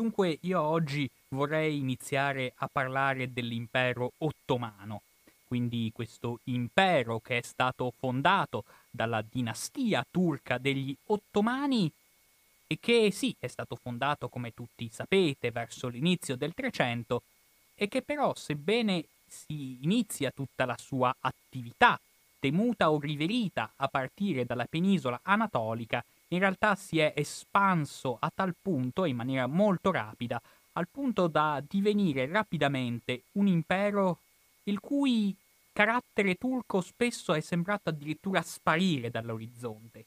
Dunque io oggi vorrei iniziare a parlare dell'impero ottomano, quindi questo impero che è stato fondato dalla dinastia turca degli ottomani e che sì è stato fondato come tutti sapete verso l'inizio del 300 e che però sebbene si inizia tutta la sua attività temuta o riverita a partire dalla penisola anatolica in realtà si è espanso a tal punto, in maniera molto rapida, al punto da divenire rapidamente un impero il cui carattere turco spesso è sembrato addirittura sparire dall'orizzonte.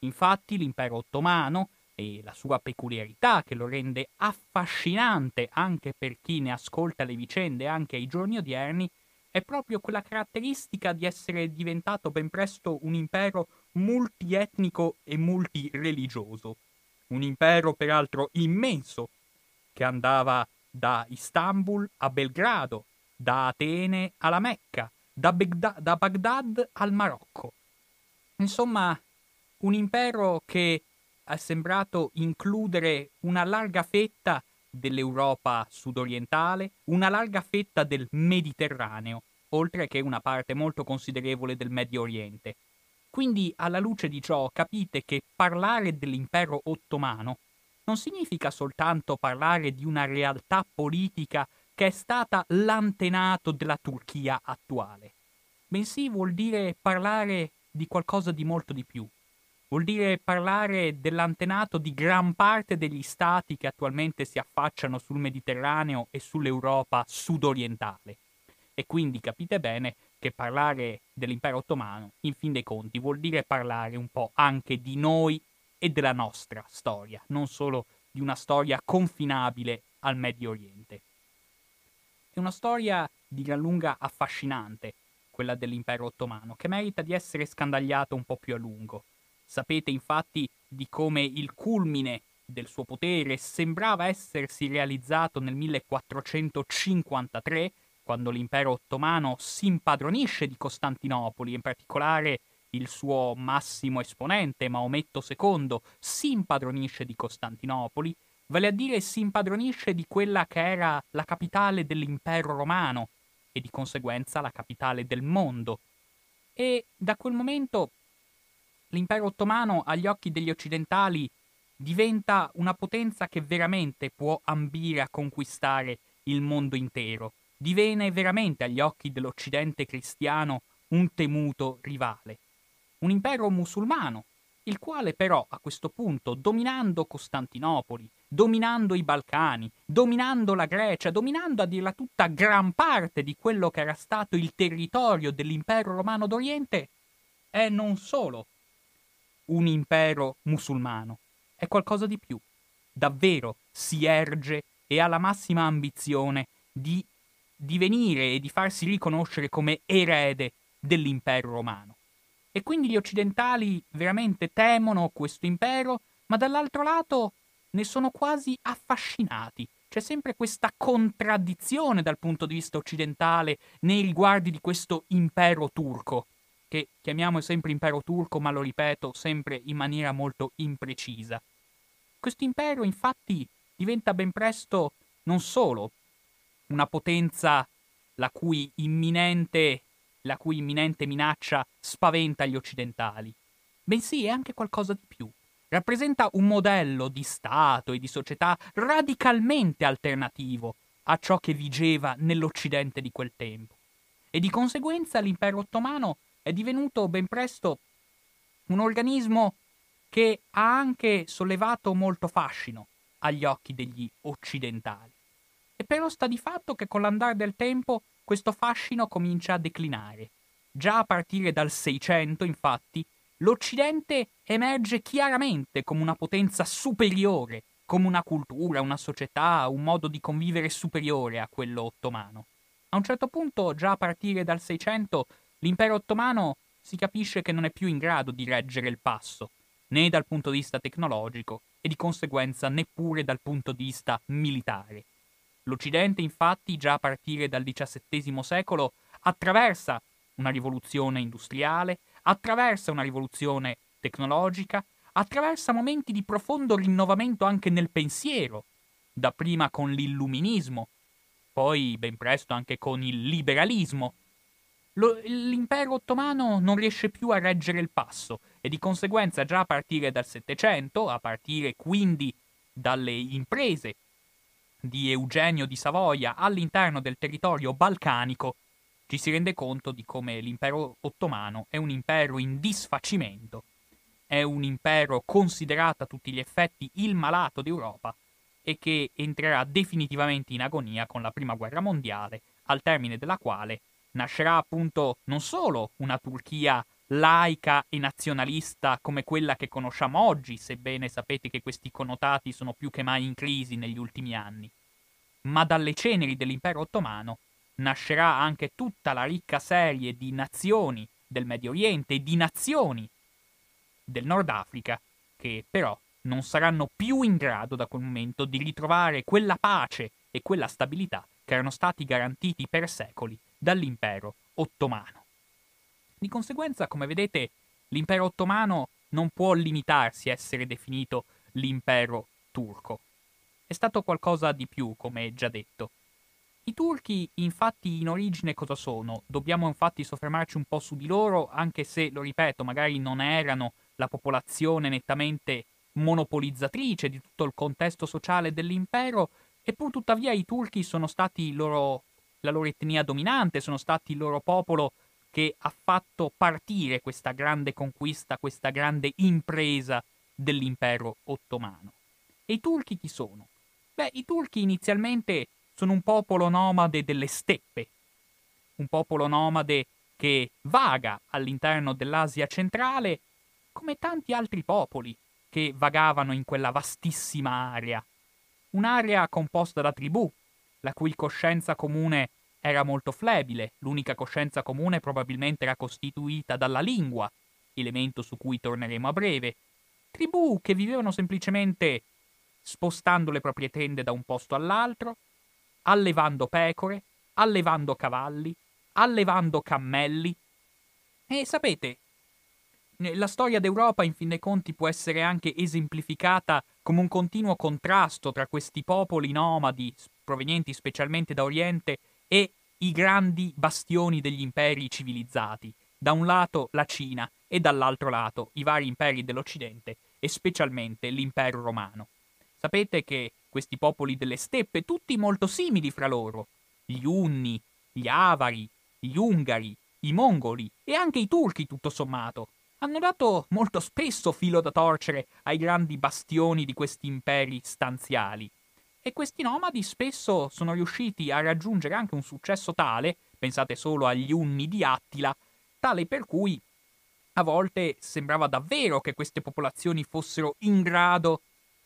Infatti l'impero ottomano e la sua peculiarità che lo rende affascinante anche per chi ne ascolta le vicende anche ai giorni odierni, è proprio quella caratteristica di essere diventato ben presto un impero multietnico e multireligioso. Un impero peraltro immenso che andava da Istanbul a Belgrado, da Atene alla Mecca, da, Begda- da Baghdad al Marocco. Insomma, un impero che è sembrato includere una larga fetta dell'Europa sudorientale, una larga fetta del Mediterraneo, oltre che una parte molto considerevole del Medio Oriente. Quindi, alla luce di ciò, capite che parlare dell'impero ottomano non significa soltanto parlare di una realtà politica che è stata l'antenato della Turchia attuale, bensì vuol dire parlare di qualcosa di molto di più. Vuol dire parlare dell'antenato di gran parte degli stati che attualmente si affacciano sul Mediterraneo e sull'Europa sudorientale. E quindi capite bene che parlare dell'impero ottomano, in fin dei conti, vuol dire parlare un po' anche di noi e della nostra storia, non solo di una storia confinabile al Medio Oriente. È una storia di gran lunga affascinante, quella dell'impero ottomano, che merita di essere scandagliata un po' più a lungo. Sapete infatti di come il culmine del suo potere sembrava essersi realizzato nel 1453 quando l'impero ottomano si impadronisce di Costantinopoli, in particolare il suo massimo esponente, Maometto II, si impadronisce di Costantinopoli, vale a dire si impadronisce di quella che era la capitale dell'impero romano e di conseguenza la capitale del mondo. E da quel momento l'impero ottomano agli occhi degli occidentali diventa una potenza che veramente può ambire a conquistare il mondo intero divenne veramente agli occhi dell'Occidente cristiano un temuto rivale, un impero musulmano, il quale però a questo punto, dominando Costantinopoli, dominando i Balcani, dominando la Grecia, dominando a dirla tutta gran parte di quello che era stato il territorio dell'impero romano d'Oriente, è non solo un impero musulmano, è qualcosa di più. Davvero si erge e ha la massima ambizione di di venire e di farsi riconoscere come erede dell'impero romano. E quindi gli occidentali veramente temono questo impero, ma dall'altro lato ne sono quasi affascinati. C'è sempre questa contraddizione dal punto di vista occidentale nei riguardi di questo impero turco, che chiamiamo sempre impero turco, ma lo ripeto sempre in maniera molto imprecisa. Questo impero infatti diventa ben presto non solo una potenza la cui imminente, la cui imminente minaccia spaventa gli occidentali, bensì è anche qualcosa di più. Rappresenta un modello di Stato e di società radicalmente alternativo a ciò che vigeva nell'Occidente di quel tempo. E di conseguenza l'impero ottomano è divenuto ben presto un organismo che ha anche sollevato molto fascino agli occhi degli occidentali. E però sta di fatto che con l'andare del tempo questo fascino comincia a declinare. Già a partire dal 600, infatti, l'Occidente emerge chiaramente come una potenza superiore, come una cultura, una società, un modo di convivere superiore a quello ottomano. A un certo punto, già a partire dal 600, l'impero ottomano si capisce che non è più in grado di reggere il passo, né dal punto di vista tecnologico e di conseguenza neppure dal punto di vista militare. L'Occidente, infatti, già a partire dal XVII secolo, attraversa una rivoluzione industriale, attraversa una rivoluzione tecnologica, attraversa momenti di profondo rinnovamento anche nel pensiero, dapprima con l'illuminismo, poi ben presto anche con il liberalismo. Lo, l'impero ottomano non riesce più a reggere il passo e di conseguenza già a partire dal Settecento, a partire quindi dalle imprese di Eugenio di Savoia all'interno del territorio balcanico, ci si rende conto di come l'impero ottomano è un impero in disfacimento, è un impero considerato a tutti gli effetti il malato d'Europa e che entrerà definitivamente in agonia con la Prima Guerra Mondiale, al termine della quale nascerà appunto non solo una Turchia laica e nazionalista come quella che conosciamo oggi, sebbene sapete che questi connotati sono più che mai in crisi negli ultimi anni. Ma dalle ceneri dell'impero ottomano nascerà anche tutta la ricca serie di nazioni del Medio Oriente e di nazioni del Nord Africa che però non saranno più in grado da quel momento di ritrovare quella pace e quella stabilità che erano stati garantiti per secoli dall'impero ottomano. Di conseguenza, come vedete, l'impero ottomano non può limitarsi a essere definito l'impero turco. È stato qualcosa di più, come già detto. I turchi, infatti, in origine cosa sono? Dobbiamo infatti soffermarci un po' su di loro, anche se, lo ripeto, magari non erano la popolazione nettamente monopolizzatrice di tutto il contesto sociale dell'impero, e tuttavia i turchi sono stati loro, la loro etnia dominante, sono stati il loro popolo che ha fatto partire questa grande conquista, questa grande impresa dell'impero ottomano. E i turchi chi sono? Beh, i turchi inizialmente sono un popolo nomade delle steppe, un popolo nomade che vaga all'interno dell'Asia centrale come tanti altri popoli che vagavano in quella vastissima area, un'area composta da tribù, la cui coscienza comune era molto flebile, l'unica coscienza comune probabilmente era costituita dalla lingua, elemento su cui torneremo a breve. Tribù che vivevano semplicemente spostando le proprie tende da un posto all'altro, allevando pecore, allevando cavalli, allevando cammelli. E sapete, la storia d'Europa in fin dei conti può essere anche esemplificata come un continuo contrasto tra questi popoli nomadi, provenienti specialmente da Oriente, e i grandi bastioni degli imperi civilizzati, da un lato la Cina e dall'altro lato i vari imperi dell'Occidente e specialmente l'impero romano. Sapete che questi popoli delle steppe, tutti molto simili fra loro, gli Unni, gli Avari, gli Ungari, i Mongoli e anche i Turchi tutto sommato, hanno dato molto spesso filo da torcere ai grandi bastioni di questi imperi stanziali, e questi nomadi spesso sono riusciti a raggiungere anche un successo tale, pensate solo agli unni di Attila, tale per cui a volte sembrava davvero che queste popolazioni fossero in grado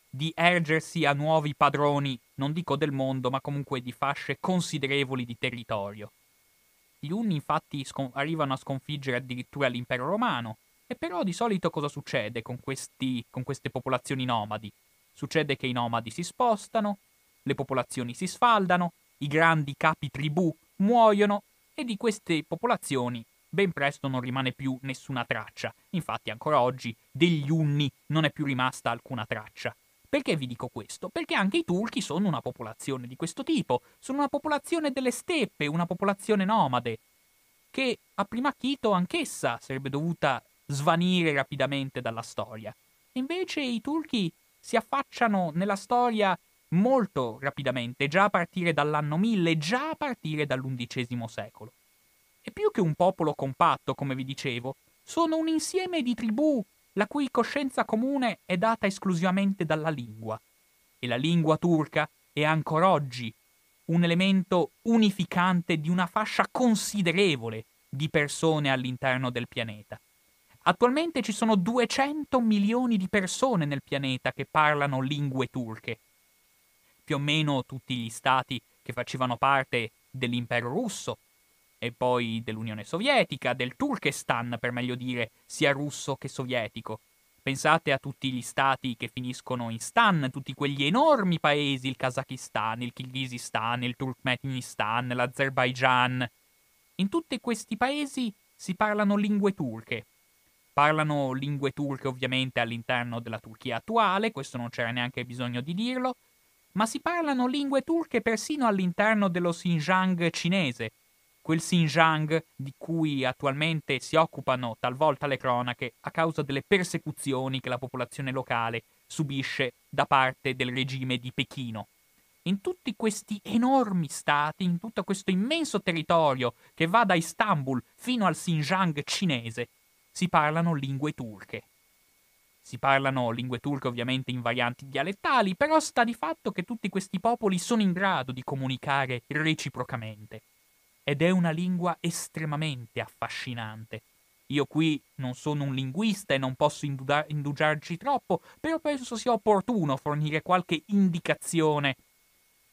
di ergersi a nuovi padroni, non dico del mondo, ma comunque di fasce considerevoli di territorio. Gli Unni infatti scon- arrivano a sconfiggere addirittura l'impero romano, e però di solito cosa succede con, questi, con queste popolazioni nomadi? Succede che i nomadi si spostano, le popolazioni si sfaldano, i grandi capi tribù muoiono e di queste popolazioni ben presto non rimane più nessuna traccia. Infatti ancora oggi degli Unni non è più rimasta alcuna traccia. Perché vi dico questo? Perché anche i turchi sono una popolazione di questo tipo, sono una popolazione delle steppe, una popolazione nomade, che a prima chito anch'essa sarebbe dovuta svanire rapidamente dalla storia. Invece i turchi si affacciano nella storia molto rapidamente, già a partire dall'anno 1000, già a partire dall'undicesimo secolo. E più che un popolo compatto, come vi dicevo, sono un insieme di tribù la cui coscienza comune è data esclusivamente dalla lingua. E la lingua turca è ancora oggi un elemento unificante di una fascia considerevole di persone all'interno del pianeta. Attualmente ci sono 200 milioni di persone nel pianeta che parlano lingue turche. Più o meno tutti gli stati che facevano parte dell'impero russo e poi dell'Unione Sovietica, del Turkestan per meglio dire, sia russo che sovietico. Pensate a tutti gli stati che finiscono in stan, tutti quegli enormi paesi, il Kazakistan, il Kirghizistan, il Turkmenistan, l'Azerbaigian. In tutti questi paesi si parlano lingue turche, Parlano lingue turche ovviamente all'interno della Turchia attuale, questo non c'era neanche bisogno di dirlo, ma si parlano lingue turche persino all'interno dello Xinjiang cinese, quel Xinjiang di cui attualmente si occupano talvolta le cronache a causa delle persecuzioni che la popolazione locale subisce da parte del regime di Pechino. In tutti questi enormi stati, in tutto questo immenso territorio che va da Istanbul fino al Xinjiang cinese, si parlano lingue turche. Si parlano lingue turche ovviamente in varianti dialettali, però sta di fatto che tutti questi popoli sono in grado di comunicare reciprocamente. Ed è una lingua estremamente affascinante. Io qui non sono un linguista e non posso indudar- indugiarci troppo, però penso sia opportuno fornire qualche indicazione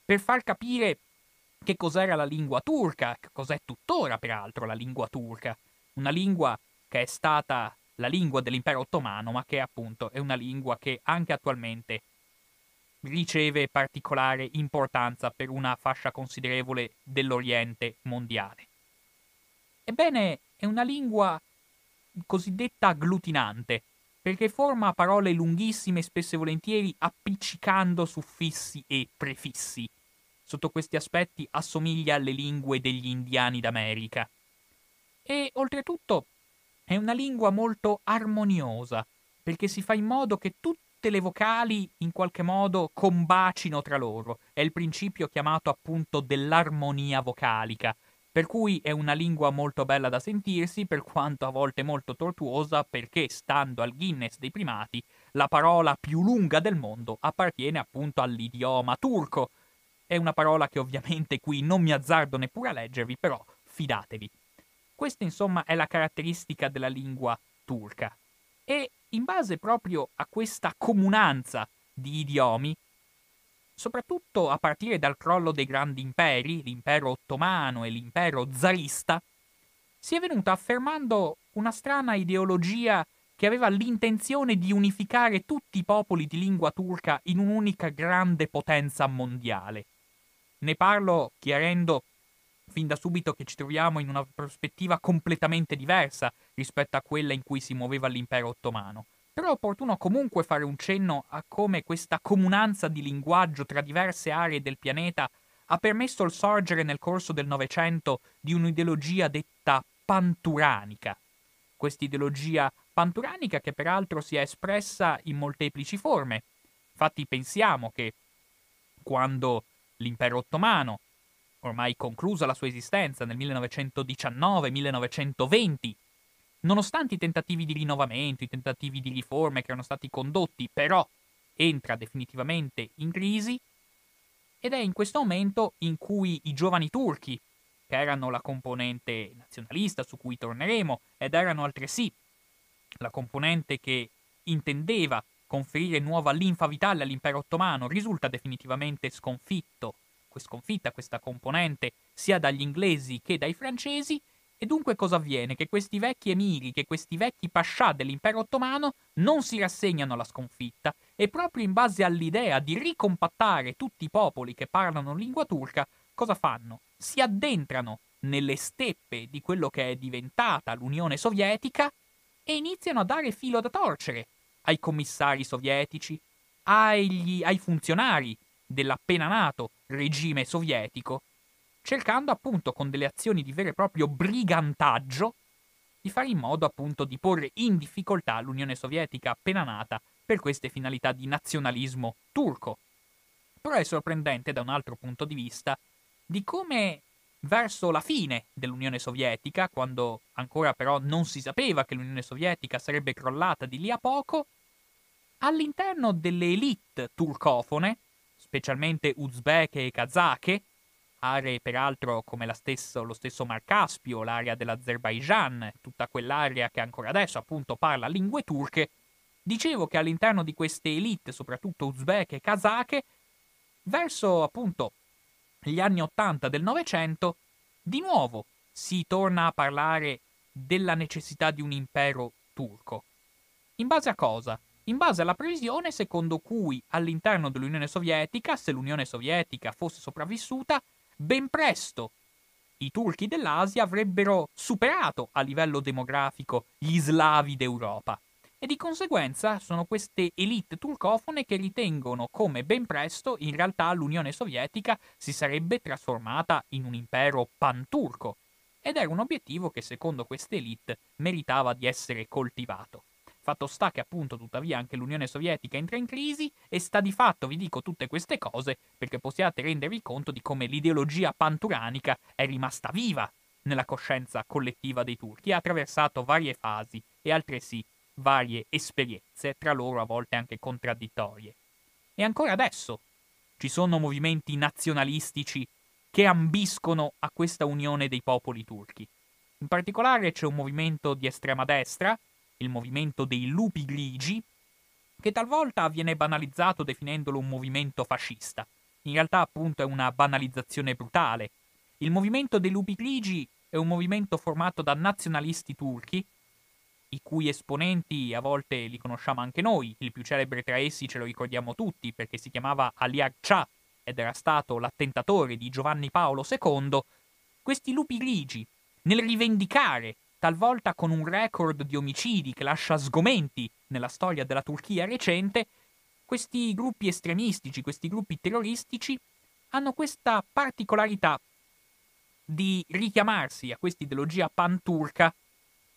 per far capire che cos'era la lingua turca, che cos'è tuttora peraltro la lingua turca, una lingua che è stata la lingua dell'impero ottomano, ma che appunto è una lingua che anche attualmente riceve particolare importanza per una fascia considerevole dell'Oriente mondiale. Ebbene, è una lingua cosiddetta agglutinante, perché forma parole lunghissime, spesso e volentieri appiccicando suffissi e prefissi. Sotto questi aspetti assomiglia alle lingue degli indiani d'America. E oltretutto è una lingua molto armoniosa, perché si fa in modo che tutte le vocali in qualche modo combacino tra loro. È il principio chiamato appunto dell'armonia vocalica, per cui è una lingua molto bella da sentirsi, per quanto a volte molto tortuosa, perché, stando al Guinness dei primati, la parola più lunga del mondo appartiene appunto all'idioma turco. È una parola che ovviamente qui non mi azzardo neppure a leggervi, però fidatevi. Questa insomma è la caratteristica della lingua turca. E in base proprio a questa comunanza di idiomi, soprattutto a partire dal crollo dei grandi imperi, l'impero ottomano e l'impero zarista, si è venuta affermando una strana ideologia che aveva l'intenzione di unificare tutti i popoli di lingua turca in un'unica grande potenza mondiale. Ne parlo chiarendo fin da subito che ci troviamo in una prospettiva completamente diversa rispetto a quella in cui si muoveva l'impero ottomano. Però è opportuno comunque fare un cenno a come questa comunanza di linguaggio tra diverse aree del pianeta ha permesso il sorgere nel corso del Novecento di un'ideologia detta panturanica. Quest'ideologia panturanica che peraltro si è espressa in molteplici forme. Infatti pensiamo che quando l'impero ottomano ormai conclusa la sua esistenza nel 1919-1920, nonostante i tentativi di rinnovamento, i tentativi di riforme che erano stati condotti, però entra definitivamente in crisi ed è in questo momento in cui i giovani turchi, che erano la componente nazionalista su cui torneremo, ed erano altresì la componente che intendeva conferire nuova linfa vitale all'impero ottomano, risulta definitivamente sconfitto sconfitta questa componente sia dagli inglesi che dai francesi, e dunque cosa avviene? Che questi vecchi emiri, che questi vecchi pascià dell'impero ottomano non si rassegnano alla sconfitta e proprio in base all'idea di ricompattare tutti i popoli che parlano lingua turca, cosa fanno? Si addentrano nelle steppe di quello che è diventata l'Unione Sovietica e iniziano a dare filo da torcere ai commissari sovietici, agli, ai funzionari dell'appena nato regime sovietico, cercando appunto con delle azioni di vero e proprio brigantaggio di fare in modo appunto di porre in difficoltà l'Unione Sovietica appena nata per queste finalità di nazionalismo turco. Però è sorprendente da un altro punto di vista di come verso la fine dell'Unione Sovietica, quando ancora però non si sapeva che l'Unione Sovietica sarebbe crollata di lì a poco, all'interno delle elite turcofone specialmente uzbeke e kazake, aree peraltro come stesso, lo stesso Mar Caspio, l'area dell'Azerbaigian, tutta quell'area che ancora adesso appunto parla lingue turche, dicevo che all'interno di queste elite, soprattutto uzbeke e kazake, verso appunto gli anni 80 del Novecento, di nuovo si torna a parlare della necessità di un impero turco. In base a cosa? in base alla previsione secondo cui all'interno dell'Unione Sovietica, se l'Unione Sovietica fosse sopravvissuta, ben presto i turchi dell'Asia avrebbero superato a livello demografico gli slavi d'Europa. E di conseguenza sono queste elite turcofone che ritengono come ben presto in realtà l'Unione Sovietica si sarebbe trasformata in un impero panturco. Ed era un obiettivo che secondo queste elite meritava di essere coltivato. Fatto sta che appunto tuttavia anche l'Unione Sovietica entra in crisi e sta di fatto vi dico tutte queste cose perché possiate rendervi conto di come l'ideologia panturanica è rimasta viva nella coscienza collettiva dei turchi ha attraversato varie fasi e altresì varie esperienze, tra loro a volte anche contraddittorie. E ancora adesso ci sono movimenti nazionalistici che ambiscono a questa unione dei popoli turchi. In particolare c'è un movimento di estrema destra il movimento dei lupi grigi, che talvolta viene banalizzato definendolo un movimento fascista. In realtà appunto è una banalizzazione brutale. Il movimento dei lupi grigi è un movimento formato da nazionalisti turchi, i cui esponenti a volte li conosciamo anche noi, il più celebre tra essi ce lo ricordiamo tutti perché si chiamava Ali Akça ed era stato l'attentatore di Giovanni Paolo II, questi lupi grigi, nel rivendicare talvolta con un record di omicidi che lascia sgomenti nella storia della Turchia recente, questi gruppi estremistici, questi gruppi terroristici hanno questa particolarità di richiamarsi a questa ideologia panturca,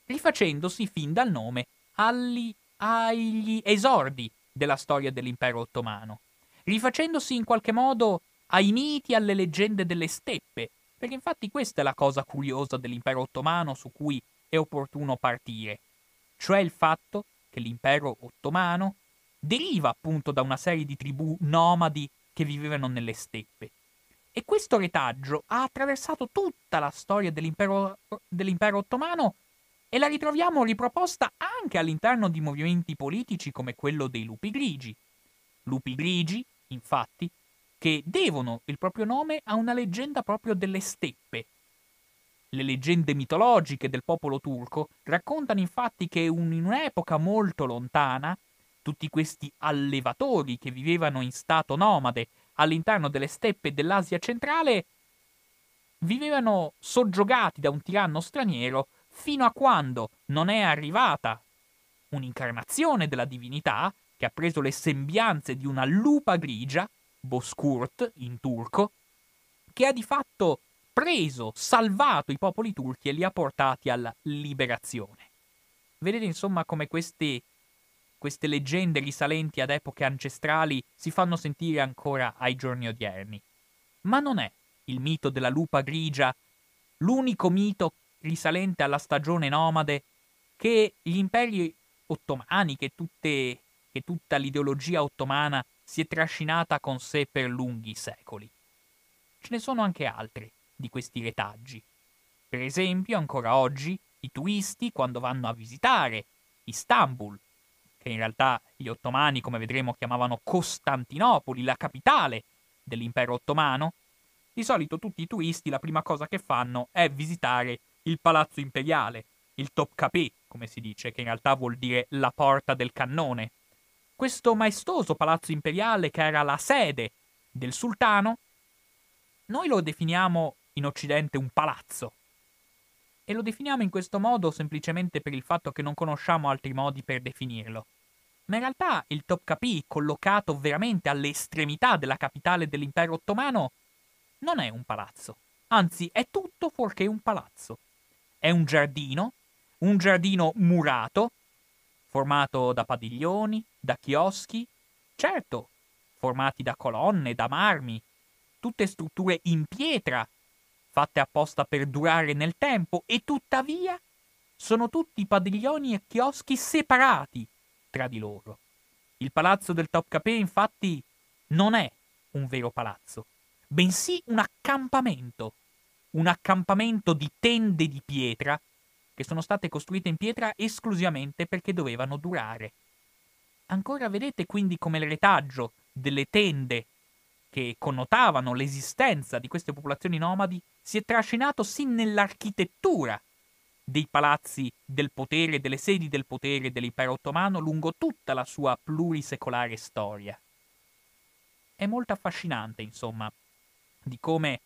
rifacendosi fin dal nome agli, agli esordi della storia dell'impero ottomano, rifacendosi in qualche modo ai miti, alle leggende delle steppe, perché infatti questa è la cosa curiosa dell'impero ottomano su cui è opportuno partire, cioè il fatto che l'impero ottomano deriva appunto da una serie di tribù nomadi che vivevano nelle steppe. E questo retaggio ha attraversato tutta la storia dell'impero, dell'impero ottomano e la ritroviamo riproposta anche all'interno di movimenti politici come quello dei lupi grigi. Lupi grigi, infatti, che devono il proprio nome a una leggenda proprio delle steppe, le leggende mitologiche del popolo turco raccontano infatti che un, in un'epoca molto lontana tutti questi allevatori che vivevano in stato nomade all'interno delle steppe dell'Asia centrale vivevano soggiogati da un tiranno straniero fino a quando non è arrivata un'incarnazione della divinità che ha preso le sembianze di una lupa grigia, Boskurt in turco, che ha di fatto preso, salvato i popoli turchi e li ha portati alla liberazione. Vedete insomma come queste, queste leggende risalenti ad epoche ancestrali si fanno sentire ancora ai giorni odierni. Ma non è il mito della lupa grigia l'unico mito risalente alla stagione nomade che gli imperi ottomani, che, tutte, che tutta l'ideologia ottomana si è trascinata con sé per lunghi secoli. Ce ne sono anche altri di questi retaggi. Per esempio, ancora oggi, i turisti, quando vanno a visitare Istanbul, che in realtà gli ottomani, come vedremo, chiamavano Costantinopoli, la capitale dell'impero ottomano, di solito tutti i turisti la prima cosa che fanno è visitare il palazzo imperiale, il Topkapi, come si dice, che in realtà vuol dire la porta del cannone. Questo maestoso palazzo imperiale che era la sede del sultano, noi lo definiamo in Occidente un palazzo. E lo definiamo in questo modo semplicemente per il fatto che non conosciamo altri modi per definirlo. Ma in realtà il Topkapi, collocato veramente alle estremità della capitale dell'impero ottomano, non è un palazzo. Anzi, è tutto fuorché un palazzo. È un giardino, un giardino murato, formato da padiglioni, da chioschi, certo, formati da colonne, da marmi, tutte strutture in pietra fatte apposta per durare nel tempo e tuttavia sono tutti padiglioni e chioschi separati tra di loro. Il palazzo del Top Topkapé infatti non è un vero palazzo, bensì un accampamento, un accampamento di tende di pietra che sono state costruite in pietra esclusivamente perché dovevano durare. Ancora vedete quindi come il retaggio delle tende che connotavano l'esistenza di queste popolazioni nomadi si è trascinato sin nell'architettura dei palazzi del potere, delle sedi del potere dell'impero ottomano lungo tutta la sua plurisecolare storia. È molto affascinante, insomma, di come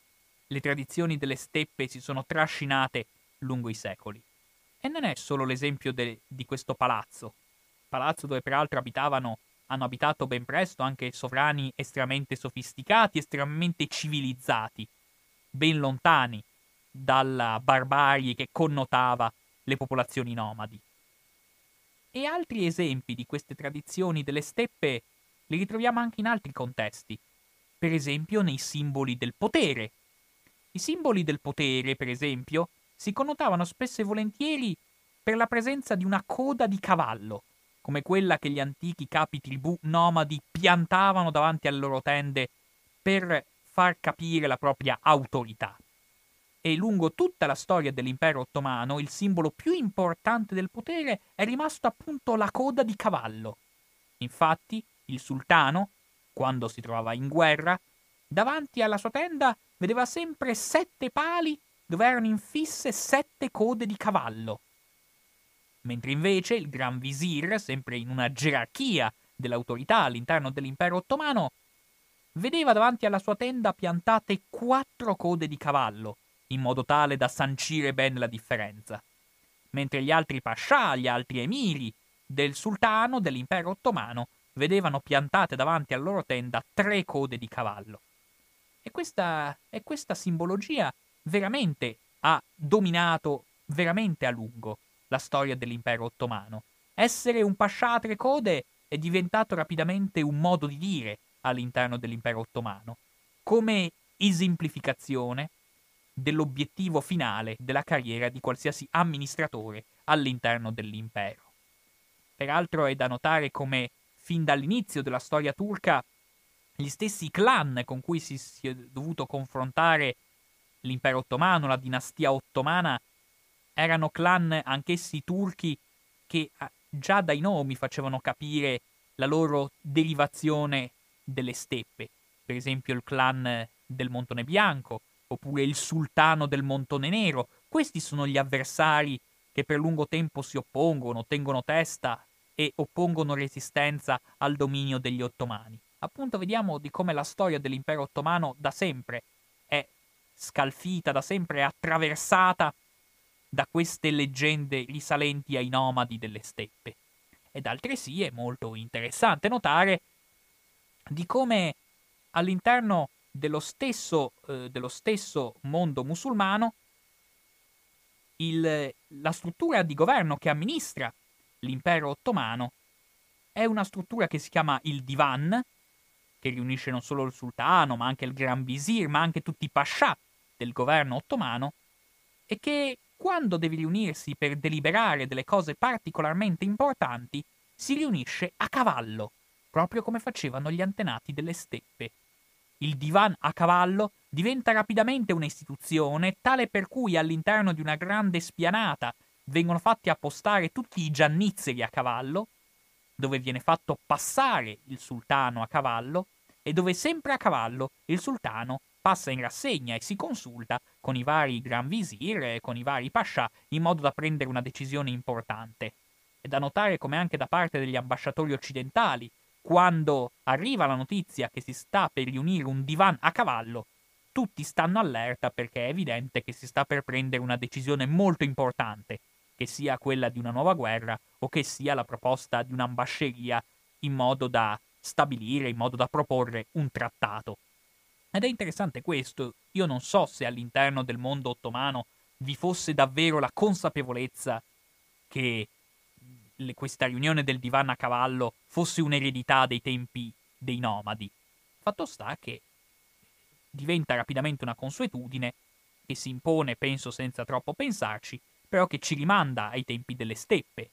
le tradizioni delle steppe si sono trascinate lungo i secoli. E non è solo l'esempio de- di questo palazzo, palazzo dove peraltro abitavano hanno abitato ben presto anche sovrani estremamente sofisticati, estremamente civilizzati, ben lontani dalla barbarie che connotava le popolazioni nomadi. E altri esempi di queste tradizioni delle steppe li ritroviamo anche in altri contesti, per esempio nei simboli del potere. I simboli del potere, per esempio, si connotavano spesso e volentieri per la presenza di una coda di cavallo, come quella che gli antichi capi tribù nomadi piantavano davanti alle loro tende per far capire la propria autorità. E lungo tutta la storia dell'impero ottomano il simbolo più importante del potere è rimasto appunto la coda di cavallo. Infatti il sultano, quando si trovava in guerra, davanti alla sua tenda vedeva sempre sette pali dove erano infisse sette code di cavallo mentre invece il Gran Visir, sempre in una gerarchia dell'autorità all'interno dell'impero ottomano, vedeva davanti alla sua tenda piantate quattro code di cavallo, in modo tale da sancire ben la differenza, mentre gli altri pascià, gli altri emiri del sultano dell'impero ottomano vedevano piantate davanti alla loro tenda tre code di cavallo. E questa, e questa simbologia veramente ha dominato veramente a lungo la storia dell'impero ottomano. Essere un pascià a tre code è diventato rapidamente un modo di dire all'interno dell'impero ottomano, come esemplificazione dell'obiettivo finale della carriera di qualsiasi amministratore all'interno dell'impero. Peraltro è da notare come fin dall'inizio della storia turca gli stessi clan con cui si, si è dovuto confrontare l'impero ottomano, la dinastia ottomana, erano clan anch'essi turchi che ah, già dai nomi facevano capire la loro derivazione delle steppe, per esempio il clan del Montone Bianco, oppure il sultano del Montone Nero. Questi sono gli avversari che per lungo tempo si oppongono, tengono testa e oppongono resistenza al dominio degli ottomani. Appunto vediamo di come la storia dell'impero ottomano da sempre è scalfita, da sempre è attraversata da queste leggende risalenti ai nomadi delle steppe. Ed altresì è molto interessante notare di come all'interno dello stesso, eh, dello stesso mondo musulmano il, la struttura di governo che amministra l'impero ottomano è una struttura che si chiama il divan, che riunisce non solo il sultano, ma anche il gran visir, ma anche tutti i pascià del governo ottomano, e che quando deve riunirsi per deliberare delle cose particolarmente importanti, si riunisce a cavallo, proprio come facevano gli antenati delle steppe. Il divan a cavallo diventa rapidamente un'istituzione tale per cui all'interno di una grande spianata vengono fatti appostare tutti i giannizzeri a cavallo, dove viene fatto passare il sultano a cavallo e dove sempre a cavallo il sultano passa in rassegna e si consulta con i vari gran visir e con i vari pascià in modo da prendere una decisione importante. È da notare come anche da parte degli ambasciatori occidentali, quando arriva la notizia che si sta per riunire un divan a cavallo, tutti stanno allerta perché è evidente che si sta per prendere una decisione molto importante, che sia quella di una nuova guerra o che sia la proposta di un'ambasceria in modo da stabilire, in modo da proporre un trattato. Ed è interessante questo, io non so se all'interno del mondo ottomano vi fosse davvero la consapevolezza che questa riunione del divano a cavallo fosse un'eredità dei tempi dei nomadi. Fatto sta che diventa rapidamente una consuetudine che si impone, penso senza troppo pensarci, però che ci rimanda ai tempi delle steppe,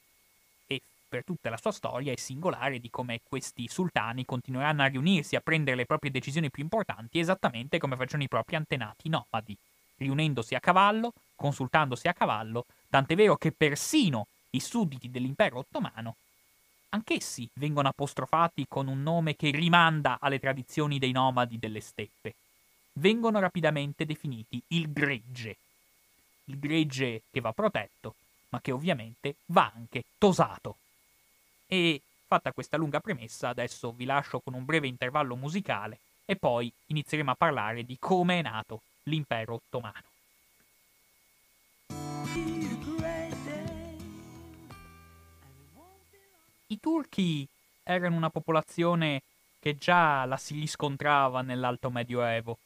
per tutta la sua storia è singolare di come questi sultani continueranno a riunirsi a prendere le proprie decisioni più importanti esattamente come facevano i propri antenati nomadi, riunendosi a cavallo, consultandosi a cavallo, tant'è vero che persino i sudditi dell'impero ottomano anch'essi vengono apostrofati con un nome che rimanda alle tradizioni dei nomadi delle steppe. Vengono rapidamente definiti il gregge. Il gregge che va protetto, ma che ovviamente va anche tosato. E fatta questa lunga premessa, adesso vi lascio con un breve intervallo musicale e poi inizieremo a parlare di come è nato l'impero ottomano. I turchi erano una popolazione che già la si riscontrava nell'Alto Medioevo.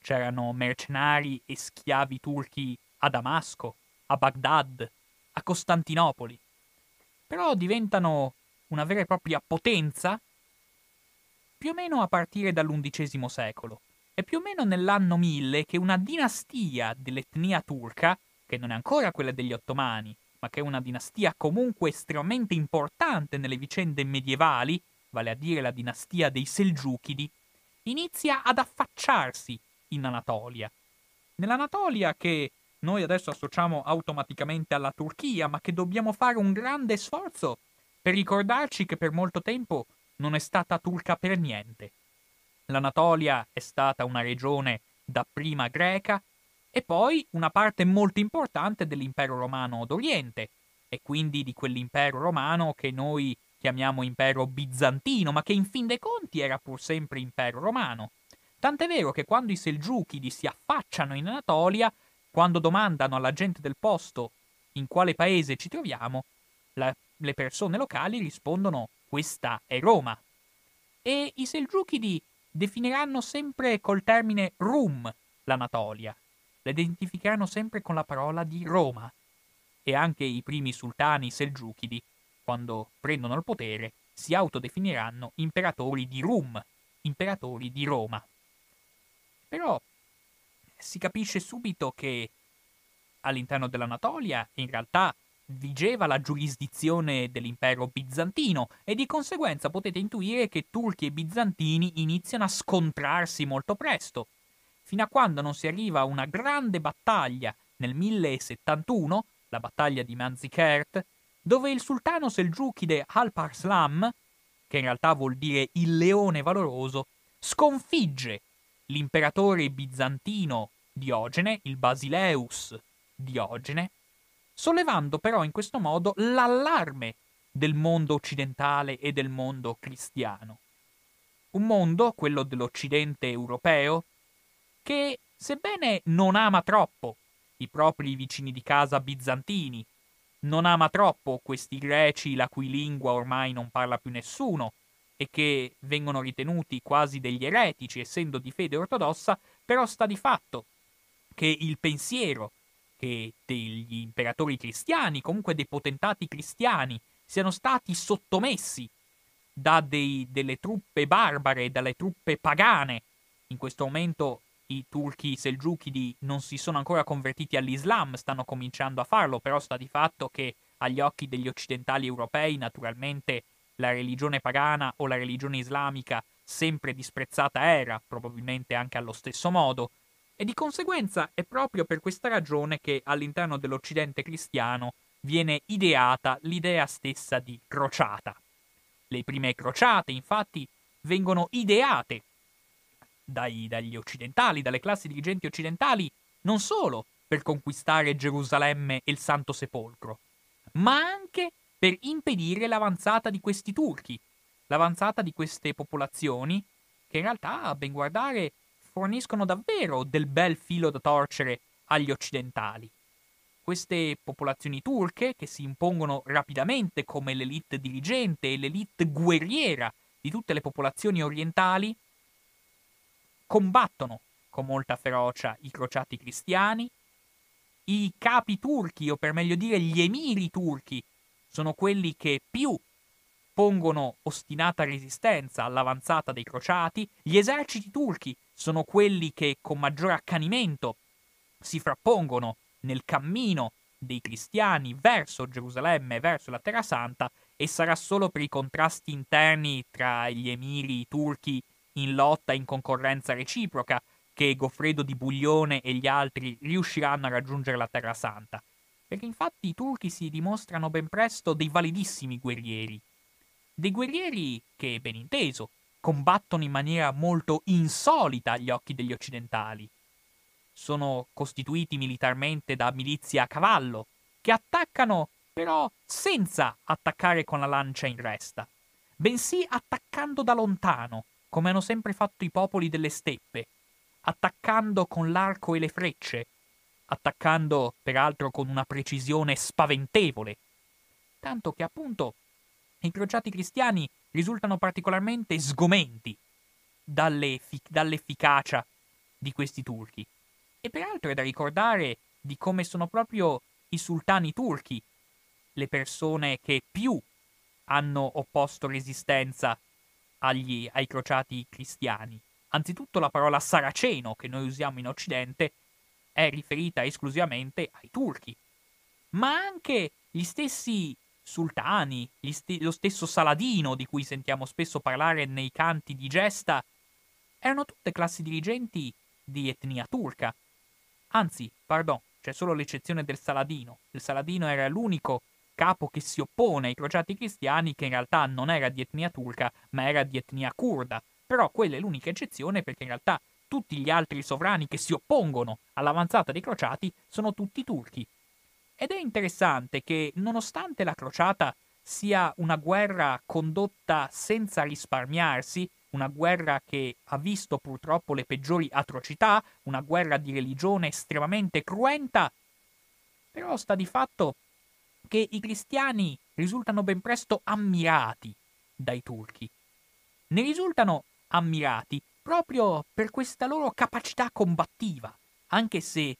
C'erano mercenari e schiavi turchi a Damasco, a Baghdad, a Costantinopoli però diventano una vera e propria potenza più o meno a partire dall'undicesimo secolo. È più o meno nell'anno 1000 che una dinastia dell'etnia turca, che non è ancora quella degli ottomani, ma che è una dinastia comunque estremamente importante nelle vicende medievali, vale a dire la dinastia dei Selgiuchidi, inizia ad affacciarsi in Anatolia. Nell'Anatolia che noi adesso associamo automaticamente alla Turchia, ma che dobbiamo fare un grande sforzo per ricordarci che per molto tempo non è stata turca per niente. L'Anatolia è stata una regione dapprima greca e poi una parte molto importante dell'impero romano d'Oriente e quindi di quell'impero romano che noi chiamiamo impero bizantino, ma che in fin dei conti era pur sempre impero romano. Tant'è vero che quando i Selgiuchidi si affacciano in Anatolia quando domandano alla gente del posto in quale paese ci troviamo, la, le persone locali rispondono questa è Roma. E i Selgiuchidi definiranno sempre col termine Rum l'Anatolia, la identificheranno sempre con la parola di Roma. E anche i primi sultani Selgiuchidi, quando prendono il potere, si autodefiniranno imperatori di Rum, imperatori di Roma. Però si capisce subito che all'interno dell'Anatolia in realtà vigeva la giurisdizione dell'impero bizantino e di conseguenza potete intuire che turchi e bizantini iniziano a scontrarsi molto presto, fino a quando non si arriva a una grande battaglia nel 1071, la battaglia di Manzikert, dove il sultano selgiuchide Alparslam, che in realtà vuol dire il leone valoroso, sconfigge l'imperatore bizantino Diogene, il Basileus Diogene, sollevando però in questo modo l'allarme del mondo occidentale e del mondo cristiano. Un mondo, quello dell'Occidente europeo, che, sebbene non ama troppo i propri vicini di casa bizantini, non ama troppo questi greci la cui lingua ormai non parla più nessuno, e che vengono ritenuti quasi degli eretici essendo di fede ortodossa, però sta di fatto che il pensiero che degli imperatori cristiani, comunque dei potentati cristiani, siano stati sottomessi da dei, delle truppe barbare, dalle truppe pagane. In questo momento i turchi selgiuchidi non si sono ancora convertiti all'Islam, stanno cominciando a farlo, però sta di fatto che agli occhi degli occidentali europei naturalmente la religione pagana o la religione islamica sempre disprezzata era, probabilmente anche allo stesso modo, e di conseguenza è proprio per questa ragione che all'interno dell'Occidente cristiano viene ideata l'idea stessa di crociata. Le prime crociate, infatti, vengono ideate dai, dagli occidentali, dalle classi dirigenti occidentali, non solo per conquistare Gerusalemme e il Santo Sepolcro, ma anche per impedire l'avanzata di questi turchi, l'avanzata di queste popolazioni, che in realtà, a ben guardare, forniscono davvero del bel filo da torcere agli occidentali. Queste popolazioni turche, che si impongono rapidamente come l'elite dirigente e l'elite guerriera di tutte le popolazioni orientali, combattono con molta ferocia i crociati cristiani, i capi turchi, o per meglio dire gli emiri turchi sono quelli che più pongono ostinata resistenza all'avanzata dei crociati, gli eserciti turchi sono quelli che con maggior accanimento si frappongono nel cammino dei cristiani verso Gerusalemme, verso la Terra Santa, e sarà solo per i contrasti interni tra gli emiri turchi in lotta in concorrenza reciproca che Goffredo di Buglione e gli altri riusciranno a raggiungere la Terra Santa perché infatti i turchi si dimostrano ben presto dei validissimi guerrieri. Dei guerrieri che, ben inteso, combattono in maniera molto insolita agli occhi degli occidentali. Sono costituiti militarmente da milizie a cavallo, che attaccano però senza attaccare con la lancia in resta, bensì attaccando da lontano, come hanno sempre fatto i popoli delle steppe, attaccando con l'arco e le frecce, attaccando peraltro con una precisione spaventevole, tanto che appunto i crociati cristiani risultano particolarmente sgomenti dall'effic- dall'efficacia di questi turchi. E peraltro è da ricordare di come sono proprio i sultani turchi le persone che più hanno opposto resistenza agli, ai crociati cristiani. Anzitutto la parola saraceno che noi usiamo in Occidente è riferita esclusivamente ai turchi, ma anche gli stessi sultani, gli st- lo stesso Saladino di cui sentiamo spesso parlare nei canti di gesta, erano tutte classi dirigenti di etnia turca. Anzi, pardon, c'è solo l'eccezione del Saladino. Il Saladino era l'unico capo che si oppone ai crociati cristiani che in realtà non era di etnia turca ma era di etnia curda. Però quella è l'unica eccezione perché in realtà tutti gli altri sovrani che si oppongono all'avanzata dei crociati sono tutti turchi. Ed è interessante che, nonostante la crociata sia una guerra condotta senza risparmiarsi, una guerra che ha visto purtroppo le peggiori atrocità, una guerra di religione estremamente cruenta, però sta di fatto che i cristiani risultano ben presto ammirati dai turchi. Ne risultano ammirati proprio per questa loro capacità combattiva, anche se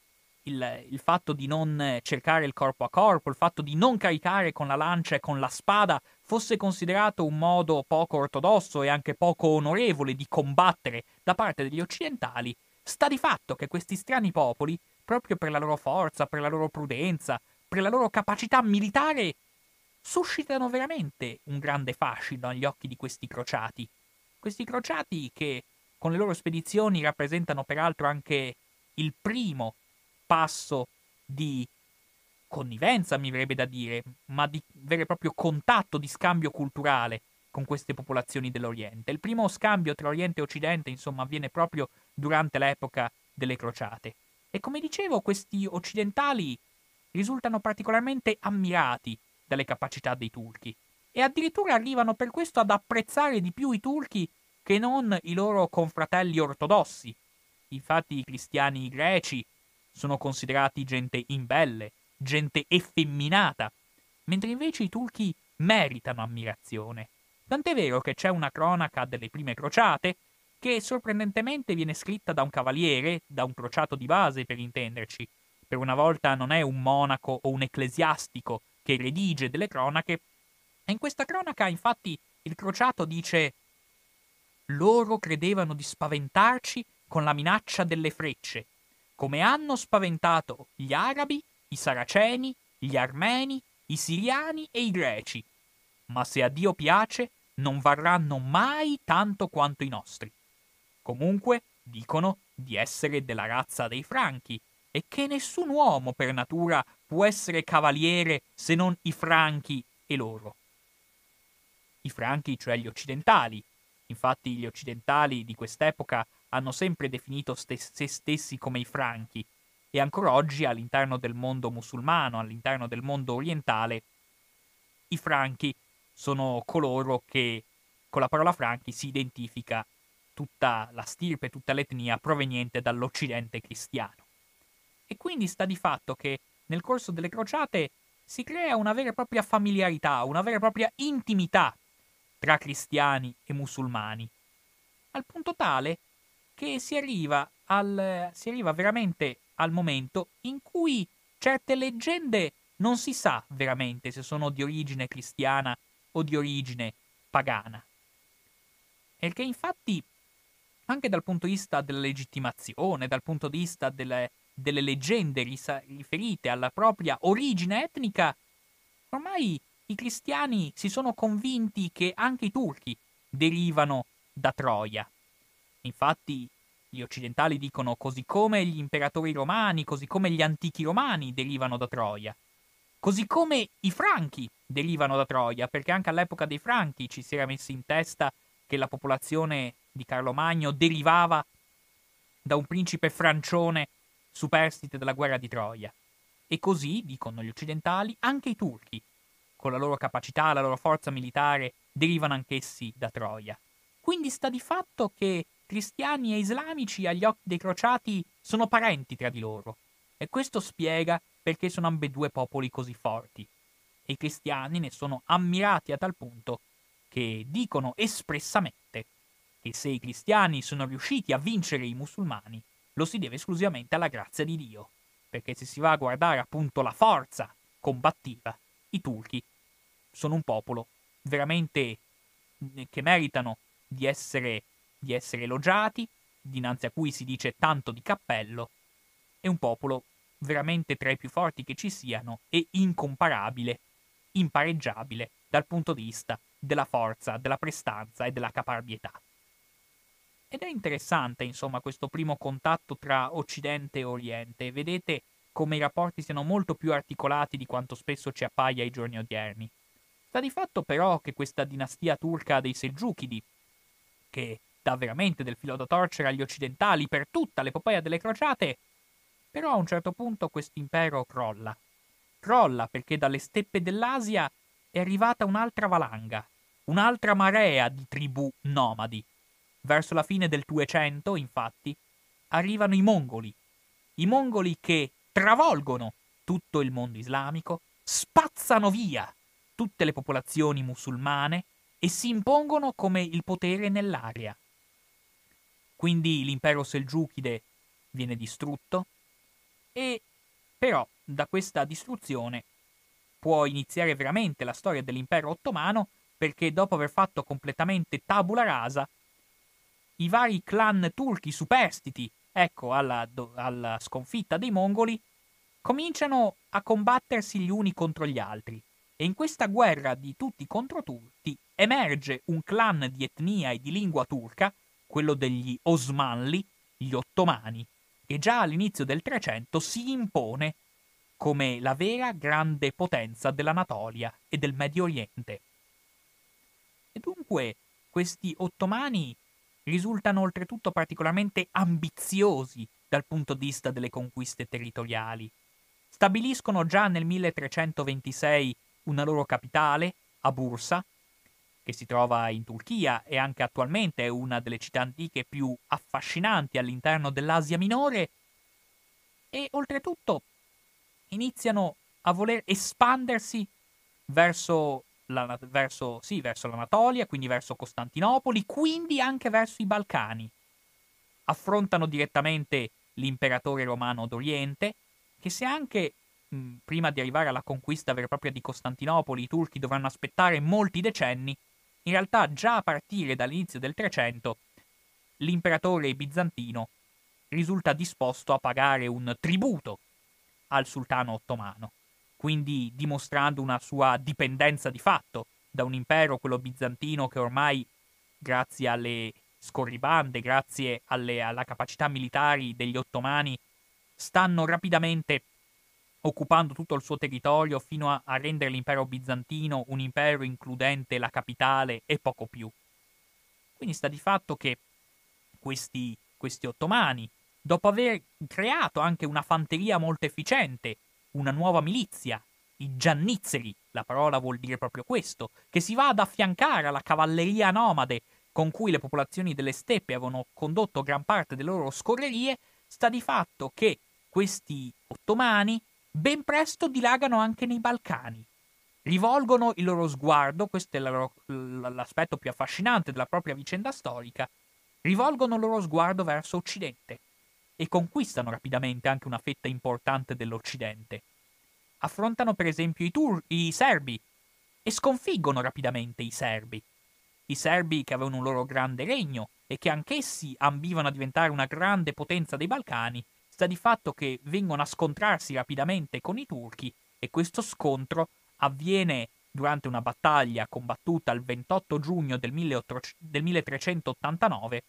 il, il, fatto di non cercare il corpo a corpo, il fatto di non caricare con la lancia e con la spada fosse considerato un modo poco ortodosso e anche poco onorevole di combattere da parte degli occidentali, sta di fatto che questi strani popoli, proprio per la loro forza, per la loro prudenza, per la loro capacità militare, suscitano veramente un grande fascino agli occhi di questi crociati. Questi crociati che con le loro spedizioni rappresentano peraltro anche il primo passo di connivenza, mi verrebbe da dire, ma di vero e proprio contatto, di scambio culturale con queste popolazioni dell'Oriente. Il primo scambio tra Oriente e Occidente, insomma, avviene proprio durante l'epoca delle crociate. E come dicevo, questi occidentali risultano particolarmente ammirati dalle capacità dei turchi e addirittura arrivano per questo ad apprezzare di più i turchi che non i loro confratelli ortodossi. Infatti i cristiani greci sono considerati gente imbelle, gente effemminata, mentre invece i turchi meritano ammirazione. Tant'è vero che c'è una cronaca delle prime crociate che sorprendentemente viene scritta da un cavaliere, da un crociato di base per intenderci. Per una volta non è un monaco o un ecclesiastico che redige delle cronache. E in questa cronaca infatti il crociato dice loro credevano di spaventarci con la minaccia delle frecce, come hanno spaventato gli arabi, i saraceni, gli armeni, i siriani e i greci. Ma se a Dio piace, non varranno mai tanto quanto i nostri. Comunque, dicono di essere della razza dei franchi e che nessun uomo per natura può essere cavaliere se non i franchi e loro. I franchi, cioè gli occidentali, Infatti gli occidentali di quest'epoca hanno sempre definito stes- se stessi come i franchi e ancora oggi all'interno del mondo musulmano, all'interno del mondo orientale, i franchi sono coloro che con la parola franchi si identifica tutta la stirpe, tutta l'etnia proveniente dall'Occidente cristiano. E quindi sta di fatto che nel corso delle crociate si crea una vera e propria familiarità, una vera e propria intimità tra cristiani e musulmani, al punto tale che si arriva, al, si arriva veramente al momento in cui certe leggende non si sa veramente se sono di origine cristiana o di origine pagana. Perché infatti, anche dal punto di vista della legittimazione, dal punto di vista delle, delle leggende risa- riferite alla propria origine etnica, ormai i cristiani si sono convinti che anche i turchi derivano da Troia. Infatti gli occidentali dicono così come gli imperatori romani, così come gli antichi romani derivano da Troia, così come i franchi derivano da Troia, perché anche all'epoca dei franchi ci si era messi in testa che la popolazione di Carlo Magno derivava da un principe francione superstite della guerra di Troia. E così, dicono gli occidentali, anche i turchi con la loro capacità, la loro forza militare, derivano anch'essi da Troia. Quindi sta di fatto che cristiani e islamici agli occhi dei crociati sono parenti tra di loro. E questo spiega perché sono ambedue popoli così forti. E i cristiani ne sono ammirati a tal punto che dicono espressamente che se i cristiani sono riusciti a vincere i musulmani, lo si deve esclusivamente alla grazia di Dio, perché se si va a guardare appunto la forza combattiva, i turchi sono un popolo veramente mm, che meritano di essere, di essere elogiati, dinanzi a cui si dice tanto di cappello, è un popolo veramente tra i più forti che ci siano e incomparabile, impareggiabile dal punto di vista della forza, della prestanza e della caparbietà. Ed è interessante, insomma, questo primo contatto tra Occidente e Oriente. Vedete come i rapporti siano molto più articolati di quanto spesso ci appaia ai giorni odierni. Sta di fatto però che questa dinastia turca dei Selgiuchidi, che dà veramente del filo da torcere agli occidentali per tutta l'epopea delle crociate, però a un certo punto quest'impero crolla. Crolla perché dalle steppe dell'Asia è arrivata un'altra valanga, un'altra marea di tribù nomadi. Verso la fine del 200, infatti, arrivano i mongoli. I mongoli che travolgono tutto il mondo islamico, spazzano via tutte le popolazioni musulmane e si impongono come il potere nell'area. Quindi l'impero selgiuchide viene distrutto e però da questa distruzione può iniziare veramente la storia dell'impero ottomano perché dopo aver fatto completamente tabula rasa, i vari clan turchi superstiti, ecco, alla, alla sconfitta dei mongoli, cominciano a combattersi gli uni contro gli altri. E in questa guerra di tutti contro tutti emerge un clan di etnia e di lingua turca, quello degli Osmanli, gli Ottomani, che già all'inizio del Trecento si impone come la vera grande potenza dell'Anatolia e del Medio Oriente. E dunque questi ottomani risultano oltretutto particolarmente ambiziosi dal punto di vista delle conquiste territoriali. Stabiliscono già nel 1326 una loro capitale, a Bursa, che si trova in Turchia e anche attualmente è una delle città antiche più affascinanti all'interno dell'Asia minore, e oltretutto iniziano a voler espandersi verso, la, verso, sì, verso l'Anatolia, quindi verso Costantinopoli, quindi anche verso i Balcani. Affrontano direttamente l'imperatore romano d'Oriente, che se anche prima di arrivare alla conquista vera e propria di Costantinopoli i turchi dovranno aspettare molti decenni, in realtà già a partire dall'inizio del 300 l'imperatore bizantino risulta disposto a pagare un tributo al sultano ottomano, quindi dimostrando una sua dipendenza di fatto da un impero, quello bizantino, che ormai, grazie alle scorribande, grazie alle, alla capacità militari degli ottomani, stanno rapidamente occupando tutto il suo territorio fino a, a rendere l'impero bizantino un impero includente la capitale e poco più. Quindi sta di fatto che questi, questi ottomani, dopo aver creato anche una fanteria molto efficiente, una nuova milizia, i giannizzeri, la parola vuol dire proprio questo, che si va ad affiancare alla cavalleria nomade con cui le popolazioni delle steppe avevano condotto gran parte delle loro scorrerie, sta di fatto che questi ottomani ben presto dilagano anche nei Balcani. Rivolgono il loro sguardo, questo è l'aspetto più affascinante della propria vicenda storica, rivolgono il loro sguardo verso Occidente e conquistano rapidamente anche una fetta importante dell'Occidente. Affrontano per esempio i, tur- i serbi e sconfiggono rapidamente i serbi. I serbi che avevano un loro grande regno e che anch'essi ambivano a diventare una grande potenza dei Balcani Sta di fatto che vengono a scontrarsi rapidamente con i turchi e questo scontro avviene durante una battaglia combattuta il 28 giugno del, 1389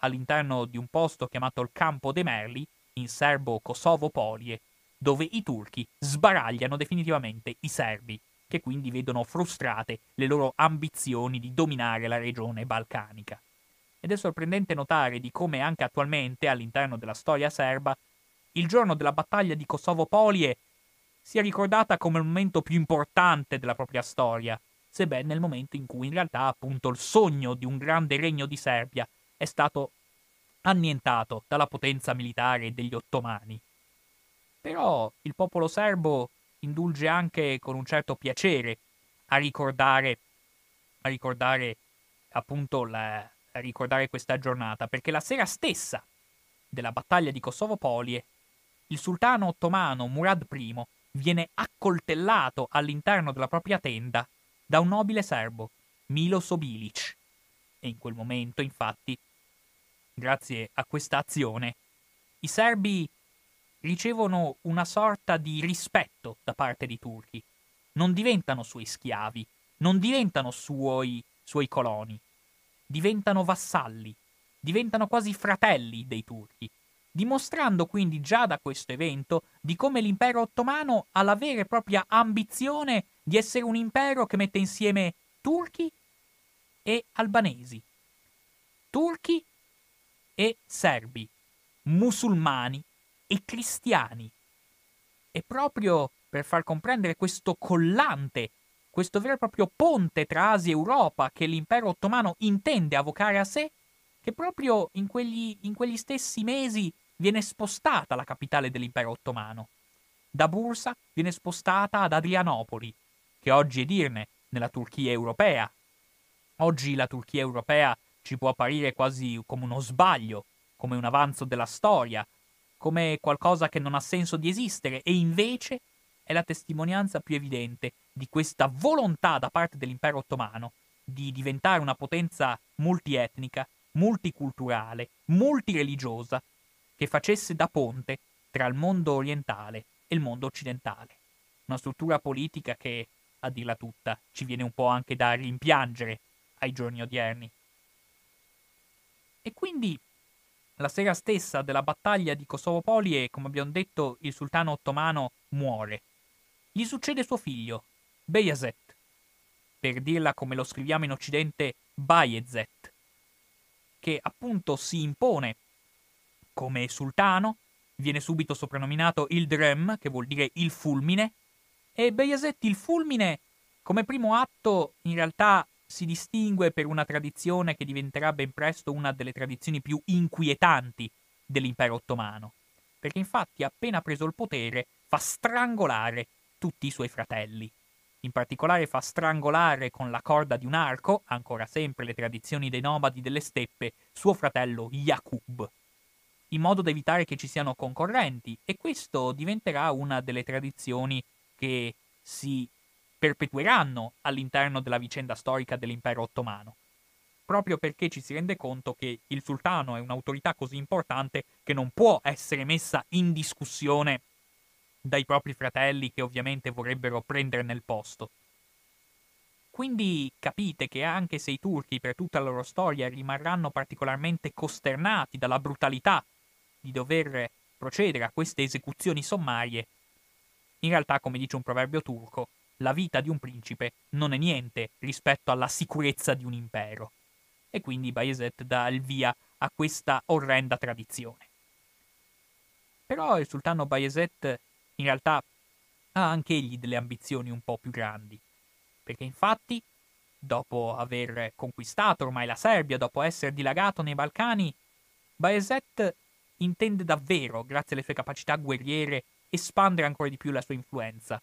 all'interno di un posto chiamato il Campo de Merli, in serbo Kosovo Polie, dove i turchi sbaragliano definitivamente i serbi, che quindi vedono frustrate le loro ambizioni di dominare la regione balcanica ed è sorprendente notare di come anche attualmente, all'interno della storia serba, il giorno della battaglia di Kosovo Polie sia ricordata come il momento più importante della propria storia, sebbene il momento in cui in realtà appunto il sogno di un grande regno di Serbia è stato annientato dalla potenza militare degli ottomani. Però il popolo serbo indulge anche con un certo piacere a ricordare, a ricordare appunto la, ricordare questa giornata, perché la sera stessa della battaglia di Kosovo Polie, il sultano ottomano Murad I viene accoltellato all'interno della propria tenda da un nobile serbo, Milo Sobilic. E in quel momento, infatti, grazie a questa azione, i serbi ricevono una sorta di rispetto da parte dei turchi. Non diventano suoi schiavi, non diventano suoi, suoi coloni, diventano vassalli, diventano quasi fratelli dei turchi, dimostrando quindi già da questo evento di come l'impero ottomano ha la vera e propria ambizione di essere un impero che mette insieme turchi e albanesi, turchi e serbi, musulmani e cristiani. E proprio per far comprendere questo collante questo vero e proprio ponte tra Asia e Europa che l'impero ottomano intende avocare a sé, che proprio in quegli, in quegli stessi mesi viene spostata la capitale dell'impero ottomano. Da Bursa viene spostata ad Adrianopoli, che oggi è dirne nella Turchia europea. Oggi la Turchia europea ci può apparire quasi come uno sbaglio, come un avanzo della storia, come qualcosa che non ha senso di esistere, e invece è la testimonianza più evidente di questa volontà da parte dell'impero ottomano di diventare una potenza multietnica, multiculturale, multireligiosa, che facesse da ponte tra il mondo orientale e il mondo occidentale. Una struttura politica che, a dirla tutta, ci viene un po' anche da rimpiangere ai giorni odierni. E quindi la sera stessa della battaglia di Kosovo Polie, come abbiamo detto, il sultano ottomano muore. Gli succede suo figlio, Beyazet. Per dirla come lo scriviamo in Occidente, Bayezet, che appunto si impone come sultano, viene subito soprannominato il Drem, che vuol dire il fulmine, e Beyazet il fulmine, come primo atto, in realtà si distingue per una tradizione che diventerà ben presto una delle tradizioni più inquietanti dell'impero ottomano, perché infatti appena preso il potere fa strangolare tutti i suoi fratelli. In particolare fa strangolare con la corda di un arco, ancora sempre le tradizioni dei nomadi delle steppe, suo fratello Yakub, in modo da evitare che ci siano concorrenti e questo diventerà una delle tradizioni che si perpetueranno all'interno della vicenda storica dell'impero ottomano, proprio perché ci si rende conto che il sultano è un'autorità così importante che non può essere messa in discussione dai propri fratelli che ovviamente vorrebbero prendere nel posto. Quindi capite che anche se i turchi per tutta la loro storia rimarranno particolarmente costernati dalla brutalità di dover procedere a queste esecuzioni sommarie, in realtà, come dice un proverbio turco, la vita di un principe non è niente rispetto alla sicurezza di un impero. E quindi Bayezet dà il via a questa orrenda tradizione. Però il sultano Bayezet in realtà ha anche egli delle ambizioni un po' più grandi. Perché infatti, dopo aver conquistato ormai la Serbia, dopo essere dilagato nei Balcani, Baeset intende davvero, grazie alle sue capacità guerriere, espandere ancora di più la sua influenza.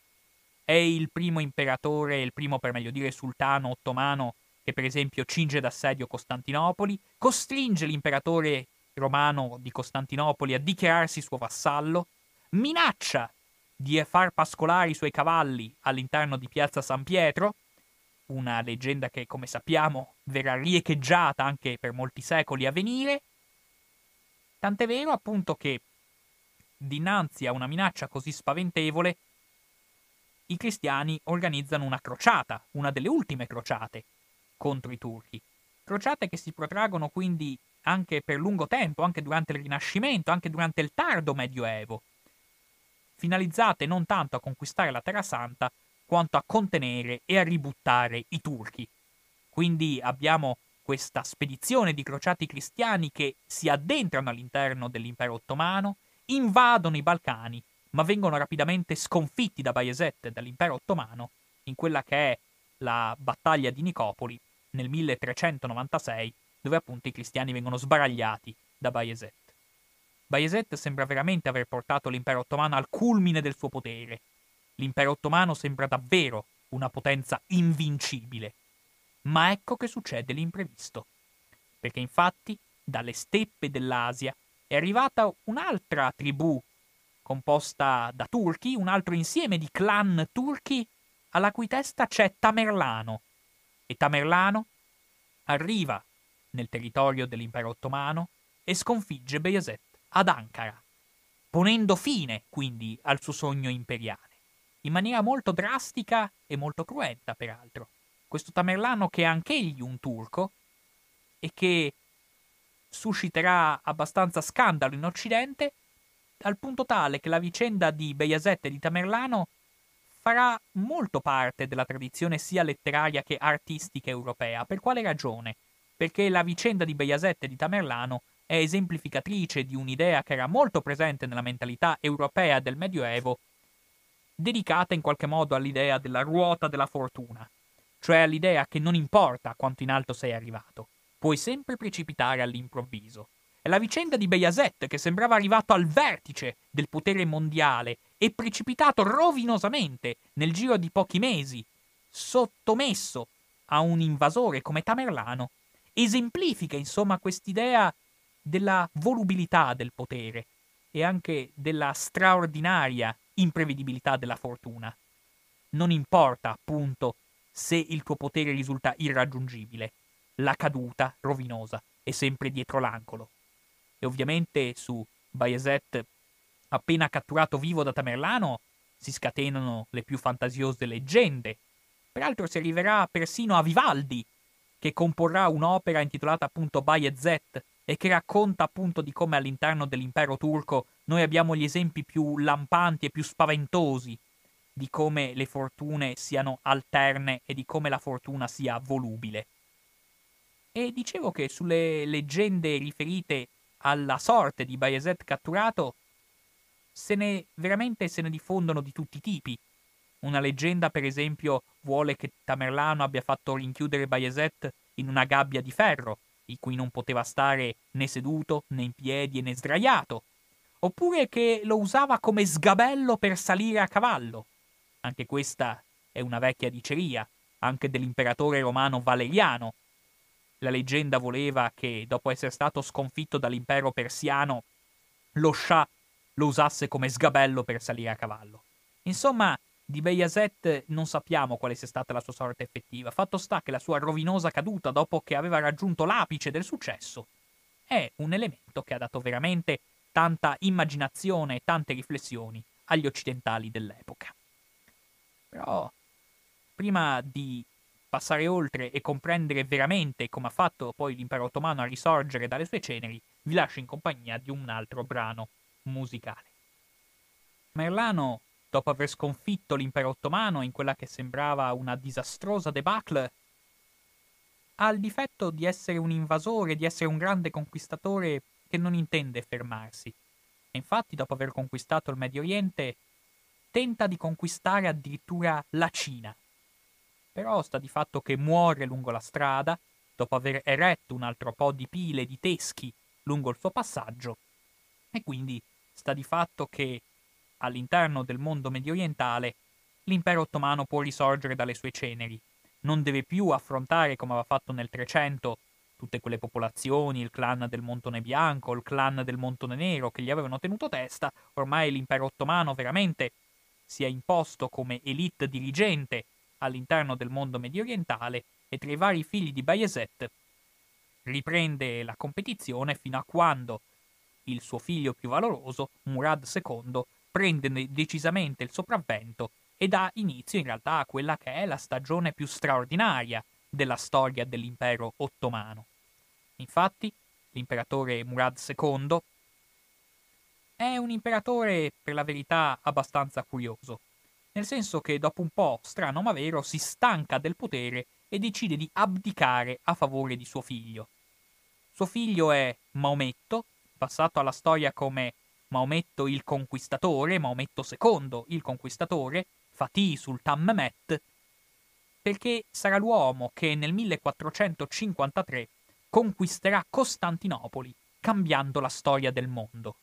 È il primo imperatore, il primo per meglio dire sultano ottomano, che per esempio cinge d'assedio Costantinopoli, costringe l'imperatore romano di Costantinopoli a dichiararsi suo vassallo, minaccia di far pascolare i suoi cavalli all'interno di Piazza San Pietro, una leggenda che, come sappiamo, verrà riecheggiata anche per molti secoli a venire. Tant'è vero, appunto, che dinanzi a una minaccia così spaventevole, i cristiani organizzano una crociata, una delle ultime crociate contro i turchi. Crociate che si protraggono quindi anche per lungo tempo, anche durante il Rinascimento, anche durante il tardo Medioevo, finalizzate non tanto a conquistare la Terra Santa quanto a contenere e a ributtare i turchi. Quindi abbiamo questa spedizione di crociati cristiani che si addentrano all'interno dell'impero ottomano, invadono i Balcani, ma vengono rapidamente sconfitti da Bayezet e dall'impero ottomano in quella che è la battaglia di Nicopoli nel 1396, dove appunto i cristiani vengono sbaragliati da Bayezet. Bayeset sembra veramente aver portato l'impero ottomano al culmine del suo potere. L'impero ottomano sembra davvero una potenza invincibile. Ma ecco che succede l'imprevisto. Perché infatti dalle steppe dell'Asia è arrivata un'altra tribù composta da turchi, un altro insieme di clan turchi alla cui testa c'è Tamerlano. E Tamerlano arriva nel territorio dell'impero ottomano e sconfigge Beyazet ad Ankara, ponendo fine quindi al suo sogno imperiale, in maniera molto drastica e molto cruenta peraltro. Questo Tamerlano che è anch'egli un turco e che susciterà abbastanza scandalo in Occidente, al punto tale che la vicenda di Beiaset e di Tamerlano farà molto parte della tradizione sia letteraria che artistica europea. Per quale ragione? Perché la vicenda di Beiaset e di Tamerlano è esemplificatrice di un'idea che era molto presente nella mentalità europea del Medioevo, dedicata in qualche modo all'idea della ruota della fortuna, cioè all'idea che non importa quanto in alto sei arrivato, puoi sempre precipitare all'improvviso. È la vicenda di Beyazet che sembrava arrivato al vertice del potere mondiale e precipitato rovinosamente nel giro di pochi mesi, sottomesso a un invasore come Tamerlano, esemplifica insomma quest'idea della volubilità del potere e anche della straordinaria imprevedibilità della fortuna. Non importa, appunto, se il tuo potere risulta irraggiungibile, la caduta rovinosa è sempre dietro l'angolo. E ovviamente su Bayezet, appena catturato vivo da Tamerlano, si scatenano le più fantasiose leggende. Peraltro si arriverà persino a Vivaldi, che comporrà un'opera intitolata appunto Bayezet, e che racconta appunto di come all'interno dell'impero turco noi abbiamo gli esempi più lampanti e più spaventosi di come le fortune siano alterne e di come la fortuna sia volubile. E dicevo che sulle leggende riferite alla sorte di Bayezet catturato se ne veramente se ne diffondono di tutti i tipi. Una leggenda, per esempio, vuole che Tamerlano abbia fatto rinchiudere Bayezet in una gabbia di ferro, in cui non poteva stare né seduto, né in piedi né sdraiato, oppure che lo usava come sgabello per salire a cavallo. Anche questa è una vecchia diceria, anche dell'imperatore romano Valeriano. La leggenda voleva che, dopo essere stato sconfitto dall'impero persiano, lo scià lo usasse come sgabello per salire a cavallo. Insomma, di Beyazet non sappiamo quale sia stata la sua sorte effettiva. Fatto sta che la sua rovinosa caduta dopo che aveva raggiunto l'apice del successo è un elemento che ha dato veramente tanta immaginazione e tante riflessioni agli occidentali dell'epoca. Però prima di passare oltre e comprendere veramente come ha fatto poi l'impero ottomano a risorgere dalle sue ceneri, vi lascio in compagnia di un altro brano musicale. Merlano dopo aver sconfitto l'impero ottomano in quella che sembrava una disastrosa debacle, ha il difetto di essere un invasore, di essere un grande conquistatore che non intende fermarsi. E infatti, dopo aver conquistato il Medio Oriente, tenta di conquistare addirittura la Cina. Però sta di fatto che muore lungo la strada, dopo aver eretto un altro po' di pile di teschi lungo il suo passaggio, e quindi sta di fatto che all'interno del mondo medio orientale, l'impero ottomano può risorgere dalle sue ceneri. Non deve più affrontare, come aveva fatto nel 300, tutte quelle popolazioni, il clan del Montone Bianco, il clan del Montone Nero che gli avevano tenuto testa, ormai l'impero ottomano veramente si è imposto come elite dirigente all'interno del mondo medio orientale e tra i vari figli di Bayezet riprende la competizione fino a quando il suo figlio più valoroso, Murad II, prende decisamente il sopravvento e dà inizio in realtà a quella che è la stagione più straordinaria della storia dell'impero ottomano. Infatti, l'imperatore Murad II è un imperatore per la verità abbastanza curioso, nel senso che dopo un po', strano ma vero, si stanca del potere e decide di abdicare a favore di suo figlio. Suo figlio è Maometto, passato alla storia come Maometto il Conquistatore, Maometto II il Conquistatore, Fatih Sultan Mehmet, perché sarà l'uomo che nel 1453 conquisterà Costantinopoli, cambiando la storia del mondo.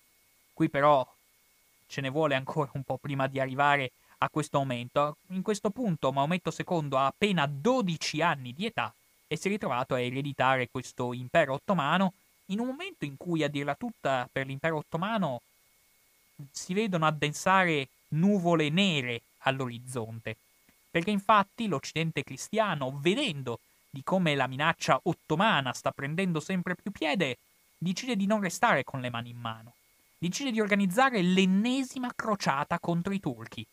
Qui però ce ne vuole ancora un po' prima di arrivare a questo momento. In questo punto Maometto II ha appena 12 anni di età e si è ritrovato a ereditare questo impero ottomano in un momento in cui, a dirla tutta, per l'impero ottomano si vedono addensare nuvole nere all'orizzonte, perché infatti l'Occidente cristiano, vedendo di come la minaccia ottomana sta prendendo sempre più piede, decide di non restare con le mani in mano, decide di organizzare l'ennesima crociata contro i turchi.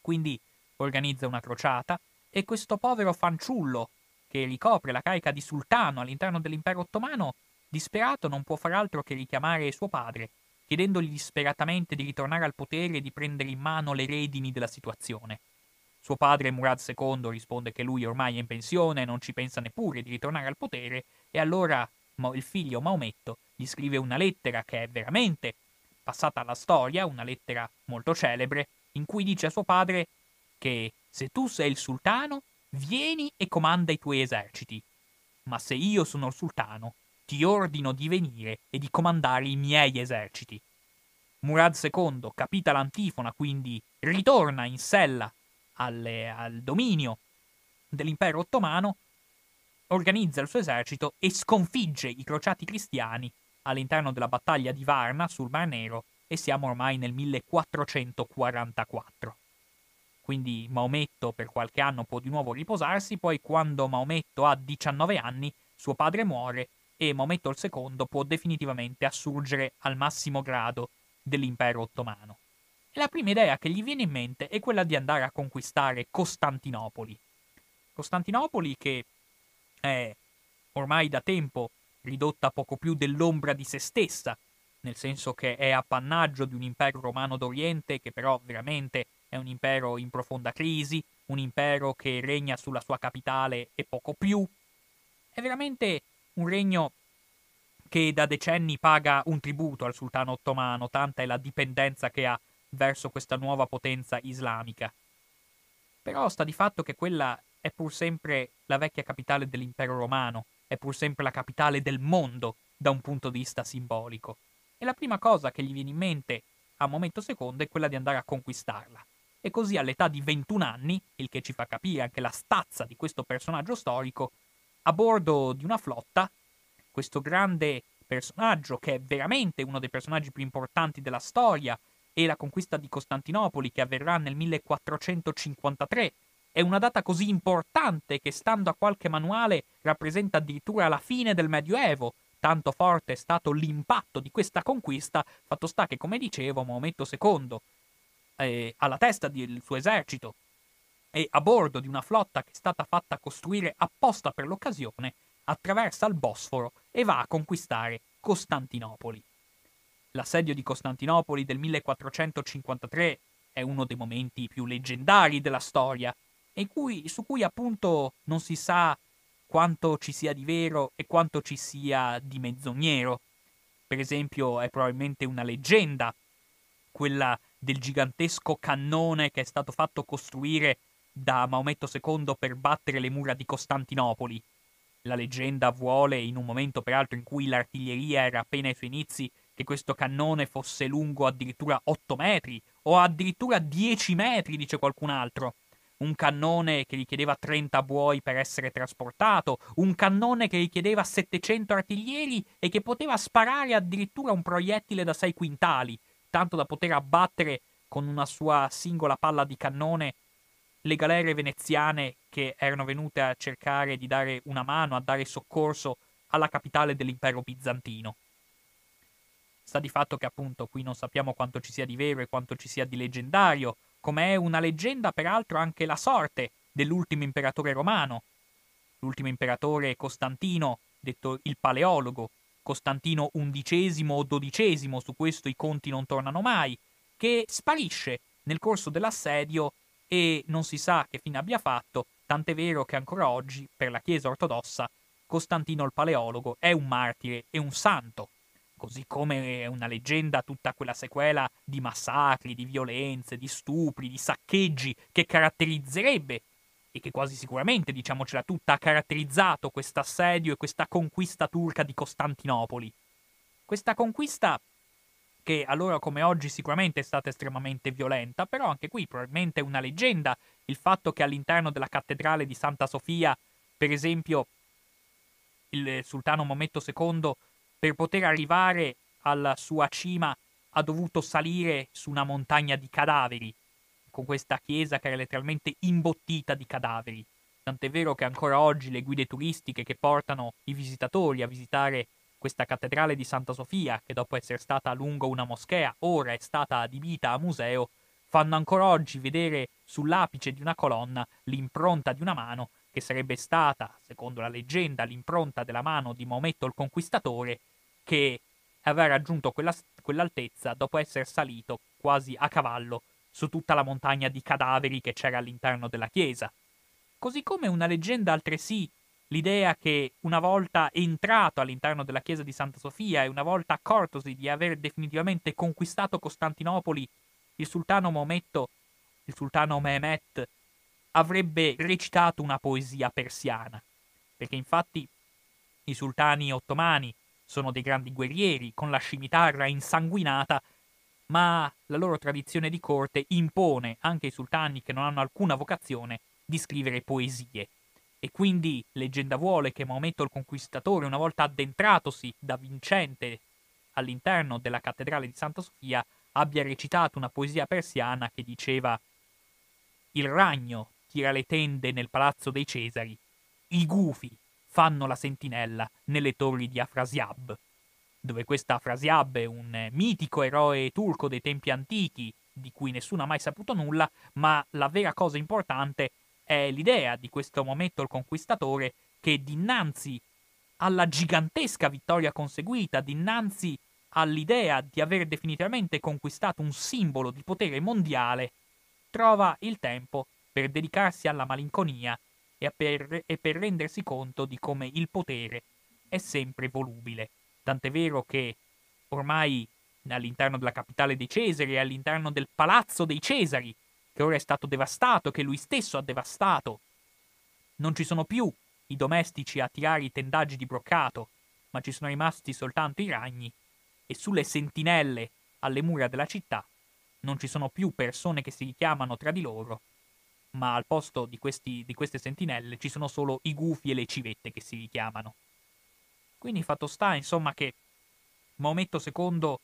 Quindi organizza una crociata e questo povero fanciullo, che ricopre la carica di sultano all'interno dell'impero ottomano, disperato non può far altro che richiamare suo padre, chiedendogli disperatamente di ritornare al potere e di prendere in mano le redini della situazione. Suo padre Murad II risponde che lui ormai è in pensione e non ci pensa neppure di ritornare al potere e allora il figlio Maometto gli scrive una lettera che è veramente passata alla storia, una lettera molto celebre, in cui dice a suo padre che se tu sei il sultano, vieni e comanda i tuoi eserciti, ma se io sono il sultano, ti ordino di venire e di comandare i miei eserciti. Murad II, capita l'antifona, quindi ritorna in sella alle, al dominio dell'impero ottomano, organizza il suo esercito e sconfigge i crociati cristiani all'interno della battaglia di Varna sul Mar Nero e siamo ormai nel 1444. Quindi Maometto per qualche anno può di nuovo riposarsi, poi quando Maometto ha 19 anni suo padre muore e Maometto II può definitivamente assurgere al massimo grado dell'impero ottomano. La prima idea che gli viene in mente è quella di andare a conquistare Costantinopoli. Costantinopoli che è ormai da tempo ridotta poco più dell'ombra di se stessa, nel senso che è appannaggio di un impero romano d'Oriente che però veramente è un impero in profonda crisi, un impero che regna sulla sua capitale e poco più. È veramente un regno che da decenni paga un tributo al sultano ottomano, tanta è la dipendenza che ha verso questa nuova potenza islamica. Però sta di fatto che quella è pur sempre la vecchia capitale dell'impero romano, è pur sempre la capitale del mondo da un punto di vista simbolico. E la prima cosa che gli viene in mente a momento secondo è quella di andare a conquistarla. E così all'età di 21 anni, il che ci fa capire anche la stazza di questo personaggio storico, a bordo di una flotta, questo grande personaggio che è veramente uno dei personaggi più importanti della storia e la conquista di Costantinopoli che avverrà nel 1453 è una data così importante che stando a qualche manuale rappresenta addirittura la fine del Medioevo, tanto forte è stato l'impatto di questa conquista, fatto sta che come dicevo Maometto II eh, alla testa del suo esercito e a bordo di una flotta che è stata fatta costruire apposta per l'occasione, attraversa il Bosforo e va a conquistare Costantinopoli. L'assedio di Costantinopoli del 1453 è uno dei momenti più leggendari della storia e cui, su cui appunto non si sa quanto ci sia di vero e quanto ci sia di mezzognero. Per esempio è probabilmente una leggenda quella del gigantesco cannone che è stato fatto costruire da Maometto II per battere le mura di Costantinopoli. La leggenda vuole, in un momento peraltro in cui l'artiglieria era appena ai Fenizi, che questo cannone fosse lungo addirittura 8 metri o addirittura 10 metri, dice qualcun altro. Un cannone che richiedeva 30 buoi per essere trasportato, un cannone che richiedeva 700 artiglieri e che poteva sparare addirittura un proiettile da 6 quintali, tanto da poter abbattere con una sua singola palla di cannone le galere veneziane che erano venute a cercare di dare una mano, a dare soccorso alla capitale dell'impero bizantino. Sta di fatto che appunto qui non sappiamo quanto ci sia di vero e quanto ci sia di leggendario, come è una leggenda peraltro anche la sorte dell'ultimo imperatore romano, l'ultimo imperatore Costantino, detto il Paleologo, Costantino XI o XII, su questo i conti non tornano mai, che sparisce nel corso dell'assedio e non si sa che fine abbia fatto, tant'è vero che ancora oggi, per la Chiesa ortodossa, Costantino il Paleologo è un martire e un santo, così come è una leggenda tutta quella sequela di massacri, di violenze, di stupri, di saccheggi che caratterizzerebbe e che quasi sicuramente, diciamocela tutta, ha caratterizzato questo assedio e questa conquista turca di Costantinopoli. Questa conquista che allora come oggi sicuramente è stata estremamente violenta, però anche qui probabilmente è una leggenda il fatto che all'interno della cattedrale di Santa Sofia, per esempio, il sultano Maometto II, per poter arrivare alla sua cima, ha dovuto salire su una montagna di cadaveri, con questa chiesa che era letteralmente imbottita di cadaveri. Tant'è vero che ancora oggi le guide turistiche che portano i visitatori a visitare questa cattedrale di Santa Sofia, che dopo essere stata a lungo una moschea, ora è stata adibita a museo, fanno ancora oggi vedere sull'apice di una colonna l'impronta di una mano che sarebbe stata, secondo la leggenda, l'impronta della mano di Maometto il Conquistatore, che aveva raggiunto quella, quell'altezza dopo essere salito quasi a cavallo su tutta la montagna di cadaveri che c'era all'interno della chiesa. Così come una leggenda altresì l'idea che una volta entrato all'interno della chiesa di Santa Sofia e una volta accortosi di aver definitivamente conquistato Costantinopoli, il sultano Mometto, il sultano Mehmet, avrebbe recitato una poesia persiana, perché infatti i sultani ottomani sono dei grandi guerrieri con la scimitarra insanguinata, ma la loro tradizione di corte impone anche ai sultani che non hanno alcuna vocazione di scrivere poesie e quindi leggenda vuole che Maometto il Conquistatore, una volta addentratosi da vincente all'interno della cattedrale di Santa Sofia, abbia recitato una poesia persiana che diceva Il ragno tira le tende nel palazzo dei Cesari, i gufi fanno la sentinella nelle torri di Afrasiab, dove questa Afrasiab è un mitico eroe turco dei tempi antichi, di cui nessuno ha mai saputo nulla, ma la vera cosa importante è l'idea di questo momento il conquistatore che dinanzi alla gigantesca vittoria conseguita, dinanzi all'idea di aver definitivamente conquistato un simbolo di potere mondiale, trova il tempo per dedicarsi alla malinconia e per, e per rendersi conto di come il potere è sempre volubile. Tant'è vero che ormai all'interno della capitale dei Cesari, all'interno del palazzo dei Cesari, che ora è stato devastato, che lui stesso ha devastato. Non ci sono più i domestici a tirare i tendaggi di broccato, ma ci sono rimasti soltanto i ragni, e sulle sentinelle alle mura della città non ci sono più persone che si richiamano tra di loro, ma al posto di, questi, di queste sentinelle ci sono solo i gufi e le civette che si richiamano. Quindi fatto sta, insomma, che Maometto II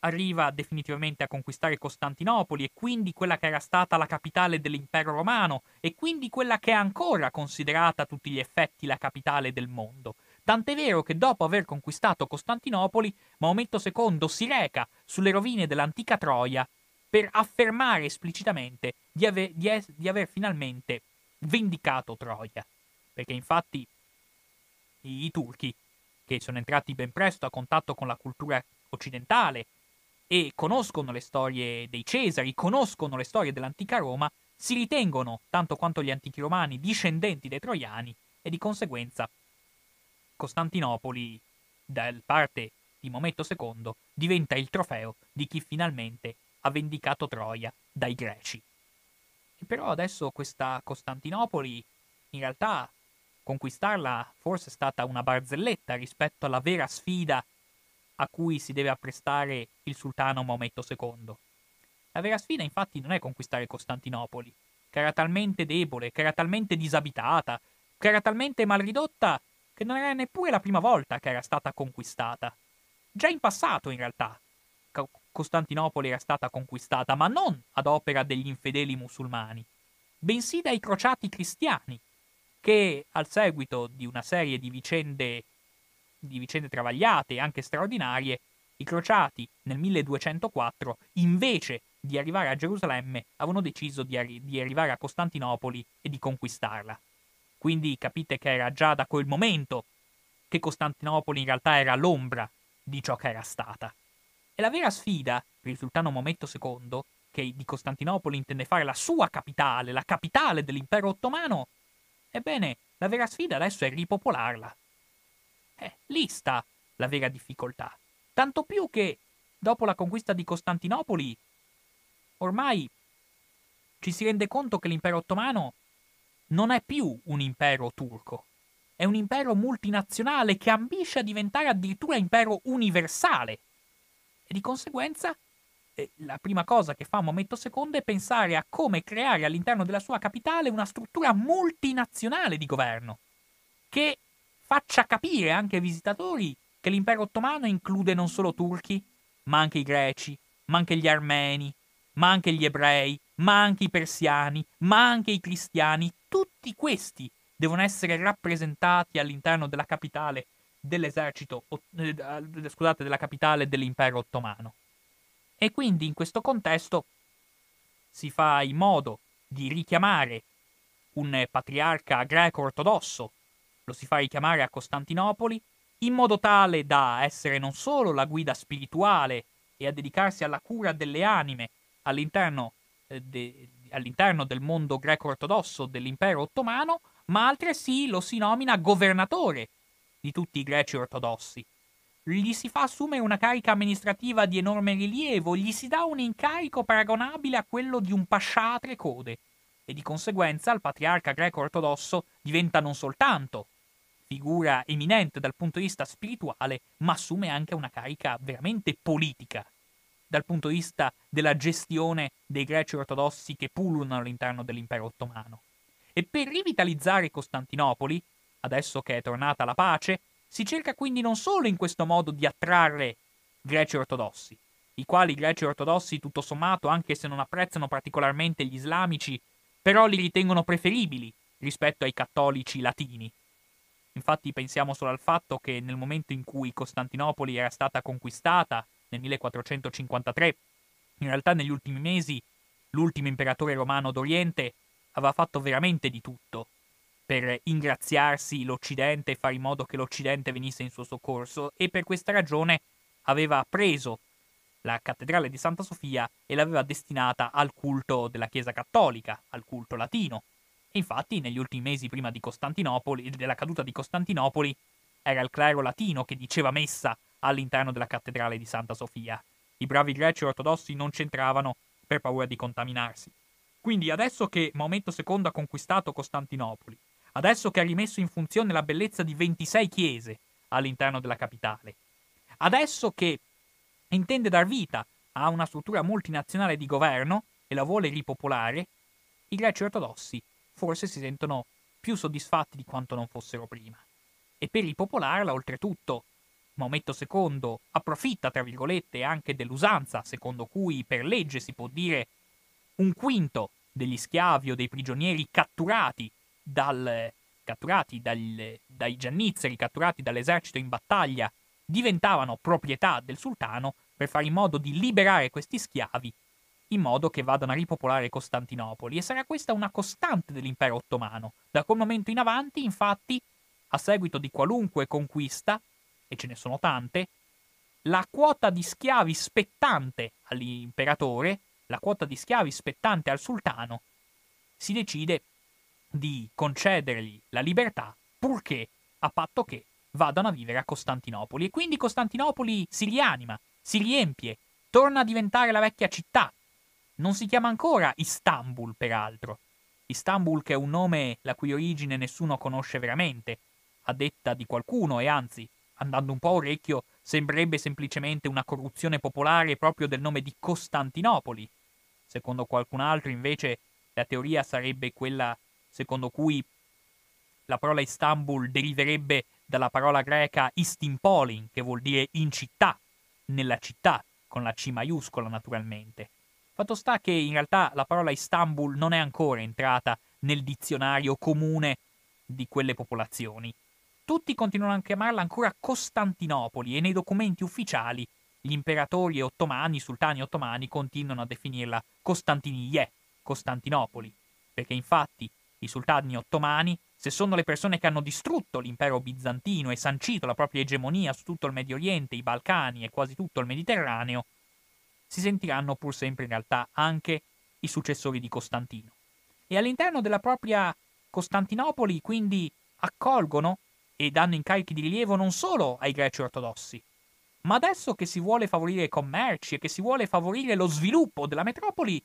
arriva definitivamente a conquistare Costantinopoli e quindi quella che era stata la capitale dell'impero romano e quindi quella che è ancora considerata a tutti gli effetti la capitale del mondo. Tant'è vero che dopo aver conquistato Costantinopoli, Maometto II si reca sulle rovine dell'antica Troia per affermare esplicitamente di, ave- di, es- di aver finalmente vendicato Troia. Perché infatti i, i turchi, che sono entrati ben presto a contatto con la cultura occidentale e conoscono le storie dei Cesari, conoscono le storie dell'antica Roma, si ritengono, tanto quanto gli antichi romani, discendenti dei troiani e di conseguenza Costantinopoli, da parte di Maometto II, diventa il trofeo di chi finalmente ha vendicato Troia dai greci. E però adesso questa Costantinopoli, in realtà, conquistarla forse è stata una barzelletta rispetto alla vera sfida a cui si deve apprestare il sultano Maometto II. La vera sfida infatti non è conquistare Costantinopoli, che era talmente debole, che era talmente disabitata, che era talmente malridotta che non era neppure la prima volta che era stata conquistata. Già in passato in realtà Costantinopoli era stata conquistata, ma non ad opera degli infedeli musulmani, bensì dai crociati cristiani, che al seguito di una serie di vicende di vicende travagliate e anche straordinarie, i crociati nel 1204, invece di arrivare a Gerusalemme, avevano deciso di, arri- di, arrivare a Costantinopoli e di conquistarla. Quindi capite che era già da quel momento che Costantinopoli in realtà era l'ombra di ciò che era stata. E la vera sfida per il sultano Maometto II, che di Costantinopoli intende fare la sua capitale, la capitale dell'impero ottomano, ebbene, la vera sfida adesso è ripopolarla eh, lì sta la vera difficoltà. Tanto più che, dopo la conquista di Costantinopoli, ormai ci si rende conto che l'impero ottomano non è più un impero turco. È un impero multinazionale che ambisce a diventare addirittura impero universale. E di conseguenza, eh, la prima cosa che fa Maometto II è pensare a come creare all'interno della sua capitale una struttura multinazionale di governo, che faccia capire anche ai visitatori che l'impero ottomano include non solo turchi, ma anche i greci, ma anche gli armeni, ma anche gli ebrei, ma anche i persiani, ma anche i cristiani. Tutti questi devono essere rappresentati all'interno della capitale dell'esercito, eh, eh, scusate, della capitale dell'impero ottomano. E quindi in questo contesto si fa in modo di richiamare un patriarca greco ortodosso lo si fa richiamare a Costantinopoli, in modo tale da essere non solo la guida spirituale e a dedicarsi alla cura delle anime all'interno, eh, de, all'interno del mondo greco-ortodosso dell'impero ottomano, ma altresì lo si nomina governatore di tutti i greci ortodossi. Gli si fa assumere una carica amministrativa di enorme rilievo, gli si dà un incarico paragonabile a quello di un pascià a tre code, e di conseguenza il patriarca greco-ortodosso diventa non soltanto figura eminente dal punto di vista spirituale, ma assume anche una carica veramente politica dal punto di vista della gestione dei greci ortodossi che pullulano all'interno dell'impero ottomano. E per rivitalizzare Costantinopoli, adesso che è tornata la pace, si cerca quindi non solo in questo modo di attrarre greci ortodossi, i quali greci ortodossi tutto sommato, anche se non apprezzano particolarmente gli islamici, però li ritengono preferibili rispetto ai cattolici latini, Infatti pensiamo solo al fatto che nel momento in cui Costantinopoli era stata conquistata, nel 1453, in realtà negli ultimi mesi l'ultimo imperatore romano d'Oriente aveva fatto veramente di tutto per ingraziarsi l'Occidente e fare in modo che l'Occidente venisse in suo soccorso e per questa ragione aveva preso la cattedrale di Santa Sofia e l'aveva destinata al culto della Chiesa cattolica, al culto latino. E infatti negli ultimi mesi prima della caduta di Costantinopoli, era il clero latino che diceva messa all'interno della cattedrale di Santa Sofia. I bravi greci ortodossi non c'entravano per paura di contaminarsi. Quindi adesso che Maometto II ha conquistato Costantinopoli, adesso che ha rimesso in funzione la bellezza di 26 chiese all'interno della capitale, adesso che intende dar vita a una struttura multinazionale di governo e la vuole ripopolare, i greci ortodossi forse si sentono più soddisfatti di quanto non fossero prima. E per ripopolarla, oltretutto, Maometto II approfitta, tra virgolette, anche dell'usanza secondo cui per legge si può dire un quinto degli schiavi o dei prigionieri catturati, dal, catturati dal, dai giannizzeri, catturati dall'esercito in battaglia, diventavano proprietà del sultano per fare in modo di liberare questi schiavi in modo che vadano a ripopolare Costantinopoli e sarà questa una costante dell'impero ottomano. Da quel momento in avanti, infatti, a seguito di qualunque conquista, e ce ne sono tante, la quota di schiavi spettante all'imperatore, la quota di schiavi spettante al sultano, si decide di concedergli la libertà purché a patto che vadano a vivere a Costantinopoli. E quindi Costantinopoli si rianima, si riempie, torna a diventare la vecchia città, non si chiama ancora Istanbul, peraltro. Istanbul che è un nome la cui origine nessuno conosce veramente, a detta di qualcuno e anzi, andando un po' a orecchio, sembrerebbe semplicemente una corruzione popolare proprio del nome di Costantinopoli. Secondo qualcun altro, invece, la teoria sarebbe quella secondo cui la parola Istanbul deriverebbe dalla parola greca istimpolin, che vuol dire in città, nella città, con la C maiuscola naturalmente. Fatto sta che in realtà la parola Istanbul non è ancora entrata nel dizionario comune di quelle popolazioni. Tutti continuano a chiamarla ancora Costantinopoli e nei documenti ufficiali gli imperatori ottomani, i sultani ottomani, continuano a definirla Costantinie, Costantinopoli, perché infatti i sultani ottomani, se sono le persone che hanno distrutto l'impero bizantino e sancito la propria egemonia su tutto il Medio Oriente, i Balcani e quasi tutto il Mediterraneo, si sentiranno pur sempre in realtà anche i successori di Costantino. E all'interno della propria Costantinopoli quindi accolgono e danno incarichi di rilievo non solo ai greci ortodossi, ma adesso che si vuole favorire i commerci e che si vuole favorire lo sviluppo della metropoli,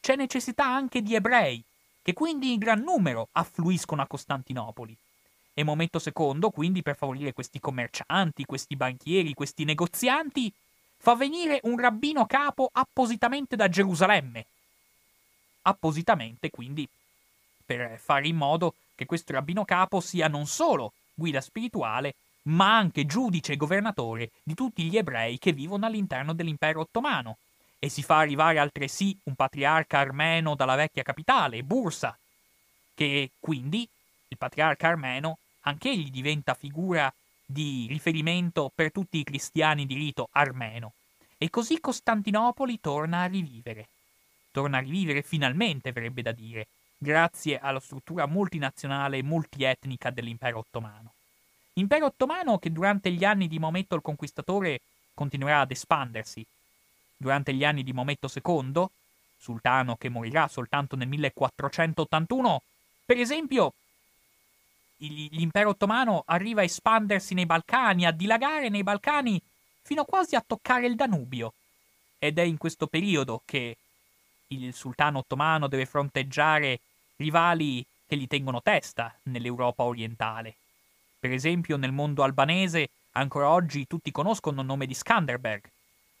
c'è necessità anche di ebrei, che quindi in gran numero affluiscono a Costantinopoli. E Momento secondo, quindi, per favorire questi commercianti, questi banchieri, questi negozianti, fa venire un rabbino capo appositamente da Gerusalemme. Appositamente, quindi, per fare in modo che questo rabbino capo sia non solo guida spirituale, ma anche giudice e governatore di tutti gli ebrei che vivono all'interno dell'impero ottomano. E si fa arrivare altresì un patriarca armeno dalla vecchia capitale, Bursa, che quindi il patriarca armeno anch'egli diventa figura di riferimento per tutti i cristiani di rito armeno. E così Costantinopoli torna a rivivere. Torna a rivivere finalmente, verrebbe da dire, grazie alla struttura multinazionale e multietnica dell'impero ottomano. Impero ottomano che durante gli anni di Maometto il Conquistatore continuerà ad espandersi. Durante gli anni di Maometto II, sultano che morirà soltanto nel 1481, per esempio, l'impero ottomano arriva a espandersi nei Balcani, a dilagare nei Balcani fino quasi a toccare il Danubio. Ed è in questo periodo che il sultano ottomano deve fronteggiare rivali che gli tengono testa nell'Europa orientale. Per esempio nel mondo albanese ancora oggi tutti conoscono il nome di Skanderberg,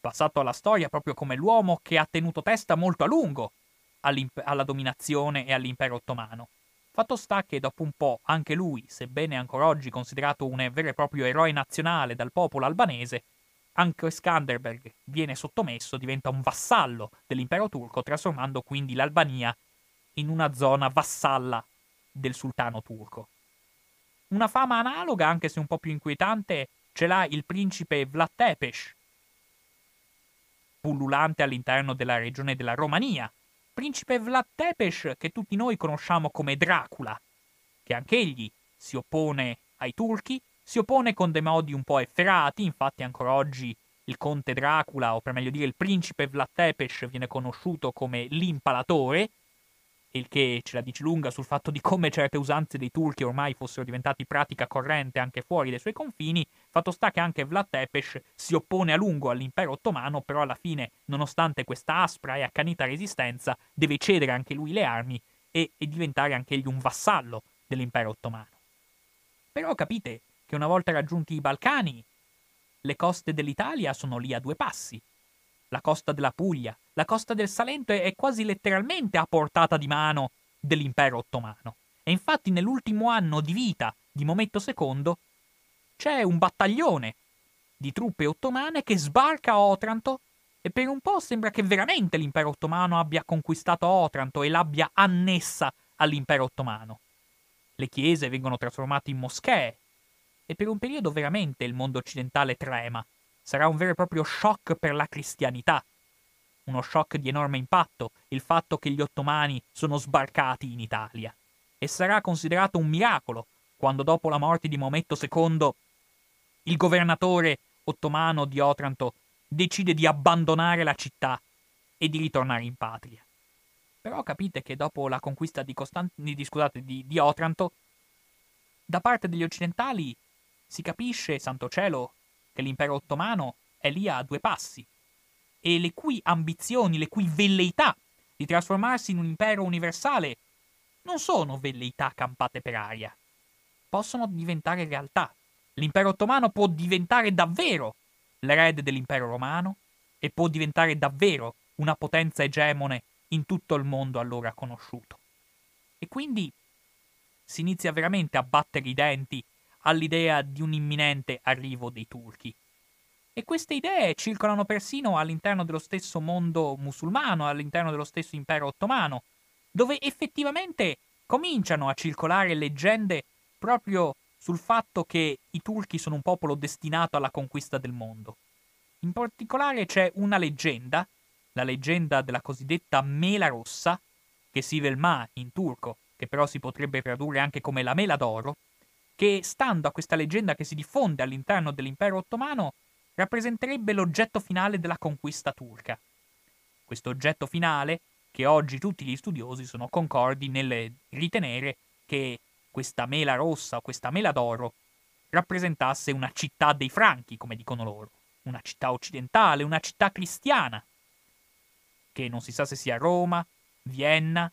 passato alla storia proprio come l'uomo che ha tenuto testa molto a lungo alla dominazione e all'impero ottomano. Fatto sta che dopo un po' anche lui, sebbene ancora oggi considerato un vero e proprio eroe nazionale dal popolo albanese, anche Skanderberg viene sottomesso, diventa un vassallo dell'impero turco, trasformando quindi l'Albania in una zona vassalla del sultano turco. Una fama analoga, anche se un po' più inquietante, ce l'ha il principe Vlad Tepes, pullulante all'interno della regione della Romania, principe Vlad Tepesh, che tutti noi conosciamo come Dracula, che anch'egli si oppone ai turchi, si oppone con dei modi un po' efferati, infatti ancora oggi il conte Dracula, o per meglio dire il principe Vlad Tepesh, viene conosciuto come l'impalatore, il che ce la dice lunga sul fatto di come certe usanze dei turchi ormai fossero diventate pratica corrente anche fuori dai suoi confini, fatto sta che anche Vlad Tepes si oppone a lungo all'impero ottomano, però alla fine, nonostante questa aspra e accanita resistenza, deve cedere anche lui le armi e, e diventare anche egli un vassallo dell'impero ottomano. Però capite che una volta raggiunti i Balcani, le coste dell'Italia sono lì a due passi, la costa della Puglia, la costa del Salento è quasi letteralmente a portata di mano dell'impero ottomano. E infatti nell'ultimo anno di vita di Mometto II c'è un battaglione di truppe ottomane che sbarca a Otranto e per un po' sembra che veramente l'impero ottomano abbia conquistato Otranto e l'abbia annessa all'impero ottomano. Le chiese vengono trasformate in moschee e per un periodo veramente il mondo occidentale trema Sarà un vero e proprio shock per la cristianità. Uno shock di enorme impatto il fatto che gli ottomani sono sbarcati in Italia. E sarà considerato un miracolo quando dopo la morte di Maometto II il governatore ottomano di Otranto decide di abbandonare la città e di ritornare in patria. Però capite che dopo la conquista di, Costant- di, scusate, di, di Otranto, da parte degli occidentali si capisce, santo cielo, che l'impero ottomano è lì a due passi e le cui ambizioni, le cui velleità di trasformarsi in un impero universale non sono velleità campate per aria, possono diventare realtà. L'impero ottomano può diventare davvero l'erede dell'impero romano e può diventare davvero una potenza egemone in tutto il mondo allora conosciuto. E quindi si inizia veramente a battere i denti all'idea di un imminente arrivo dei turchi. E queste idee circolano persino all'interno dello stesso mondo musulmano, all'interno dello stesso impero ottomano, dove effettivamente cominciano a circolare leggende proprio sul fatto che i turchi sono un popolo destinato alla conquista del mondo. In particolare c'è una leggenda, la leggenda della cosiddetta mela rossa, che si velma in turco, che però si potrebbe tradurre anche come la mela d'oro, che, stando a questa leggenda che si diffonde all'interno dell'impero ottomano, rappresenterebbe l'oggetto finale della conquista turca. Questo oggetto finale, che oggi tutti gli studiosi sono concordi nel ritenere che questa mela rossa o questa mela d'oro rappresentasse una città dei franchi, come dicono loro, una città occidentale, una città cristiana, che non si sa se sia Roma, Vienna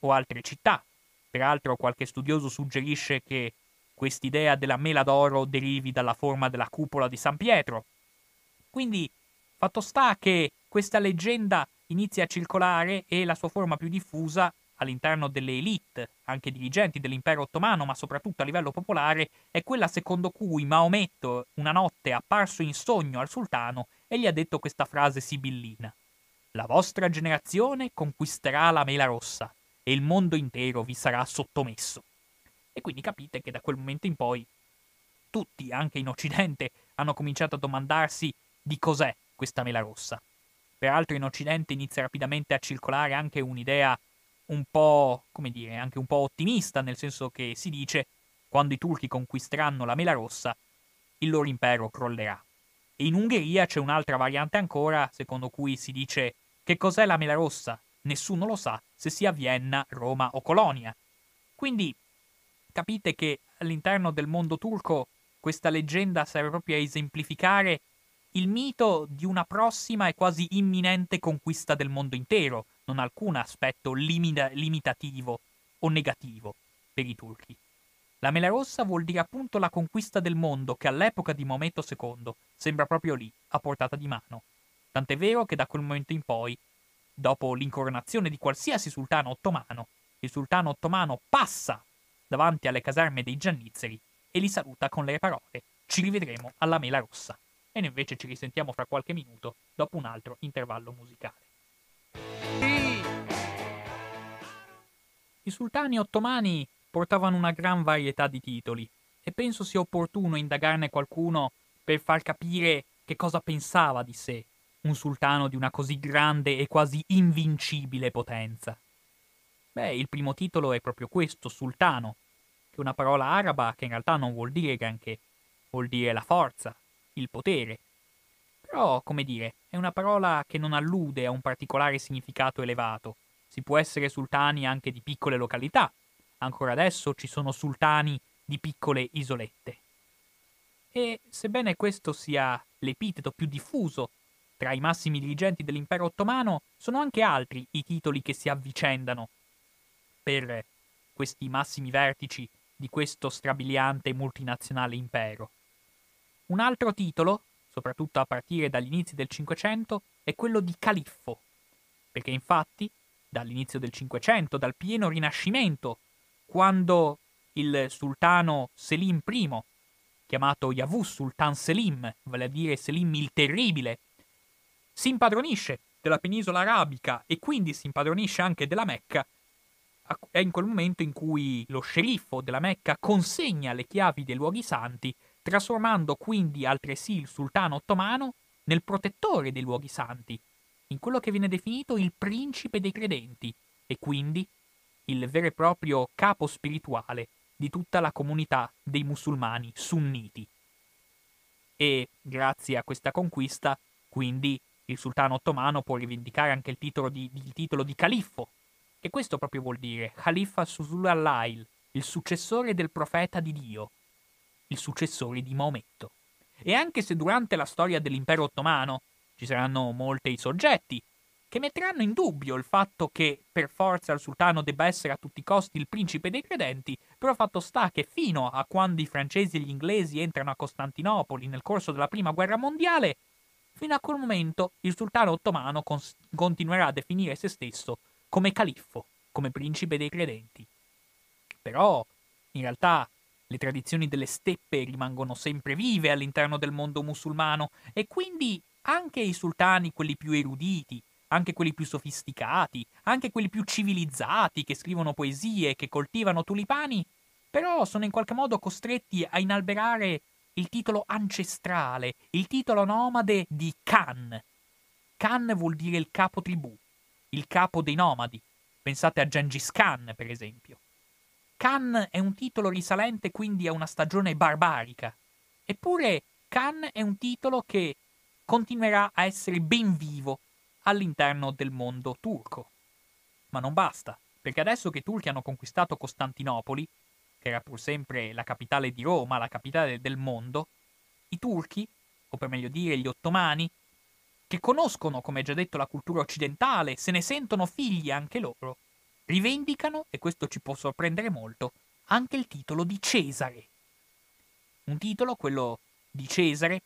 o altre città. Peraltro qualche studioso suggerisce che Quest'idea della mela d'oro derivi dalla forma della cupola di San Pietro. Quindi, fatto sta che questa leggenda inizia a circolare e la sua forma più diffusa all'interno delle elite, anche dirigenti dell'impero ottomano, ma soprattutto a livello popolare, è quella secondo cui Maometto una notte è apparso in sogno al sultano e gli ha detto questa frase sibillina. La vostra generazione conquisterà la mela rossa e il mondo intero vi sarà sottomesso. E quindi capite che da quel momento in poi tutti, anche in Occidente, hanno cominciato a domandarsi di cos'è questa mela rossa. Peraltro in Occidente inizia rapidamente a circolare anche un'idea un po', come dire, anche un po' ottimista, nel senso che si dice quando i turchi conquisteranno la mela rossa, il loro impero crollerà. E in Ungheria c'è un'altra variante ancora, secondo cui si dice che cos'è la mela rossa? Nessuno lo sa se sia Vienna, Roma o Colonia. Quindi capite che all'interno del mondo turco questa leggenda serve proprio a esemplificare il mito di una prossima e quasi imminente conquista del mondo intero, non alcun aspetto limita- limitativo o negativo per i turchi. La mela rossa vuol dire appunto la conquista del mondo che all'epoca di Maometto II sembra proprio lì, a portata di mano. Tant'è vero che da quel momento in poi, dopo l'incoronazione di qualsiasi sultano ottomano, il sultano ottomano passa davanti alle caserme dei Giannizzeri e li saluta con le parole Ci rivedremo alla mela rossa. E noi invece ci risentiamo fra qualche minuto dopo un altro intervallo musicale. I sultani ottomani portavano una gran varietà di titoli e penso sia opportuno indagarne qualcuno per far capire che cosa pensava di sé un sultano di una così grande e quasi invincibile potenza. Beh, il primo titolo è proprio questo, sultano, che è una parola araba che in realtà non vuol dire granché, vuol dire la forza, il potere. Però, come dire, è una parola che non allude a un particolare significato elevato. Si può essere sultani anche di piccole località. Ancora adesso ci sono sultani di piccole isolette. E sebbene questo sia l'epiteto più diffuso tra i massimi dirigenti dell'impero ottomano, sono anche altri i titoli che si avvicendano per questi massimi vertici di questo strabiliante multinazionale impero. Un altro titolo, soprattutto a partire dagli inizi del Cinquecento, è quello di califfo, perché infatti dall'inizio del Cinquecento, dal pieno Rinascimento, quando il sultano Selim I, chiamato Yavuz Sultan Selim, vale a dire Selim il Terribile, si impadronisce della penisola arabica e quindi si impadronisce anche della Mecca, è in quel momento in cui lo sceriffo della Mecca consegna le chiavi dei luoghi santi, trasformando quindi altresì il sultano ottomano nel protettore dei luoghi santi, in quello che viene definito il principe dei credenti e quindi il vero e proprio capo spirituale di tutta la comunità dei musulmani sunniti. E grazie a questa conquista, quindi, il sultano ottomano può rivendicare anche il titolo di, il titolo di califfo che questo proprio vuol dire Khalifa Susulallahil, il successore del profeta di Dio, il successore di Maometto. E anche se durante la storia dell'impero ottomano ci saranno molti soggetti che metteranno in dubbio il fatto che per forza il sultano debba essere a tutti i costi il principe dei credenti, però fatto sta che fino a quando i francesi e gli inglesi entrano a Costantinopoli nel corso della prima guerra mondiale, fino a quel momento il sultano ottomano cons- continuerà a definire se stesso come califfo, come principe dei credenti. Però, in realtà, le tradizioni delle steppe rimangono sempre vive all'interno del mondo musulmano e quindi anche i sultani, quelli più eruditi, anche quelli più sofisticati, anche quelli più civilizzati che scrivono poesie, che coltivano tulipani, però sono in qualche modo costretti a inalberare il titolo ancestrale, il titolo nomade di Khan. Khan vuol dire il capo tribù, il capo dei nomadi. Pensate a Gengis Khan, per esempio. Khan è un titolo risalente quindi a una stagione barbarica, eppure Khan è un titolo che continuerà a essere ben vivo all'interno del mondo turco. Ma non basta, perché adesso che i turchi hanno conquistato Costantinopoli, che era pur sempre la capitale di Roma, la capitale del mondo, i turchi, o per meglio dire gli ottomani, che conoscono, come già detto, la cultura occidentale, se ne sentono figli anche loro, rivendicano, e questo ci può sorprendere molto, anche il titolo di Cesare. Un titolo, quello di Cesare,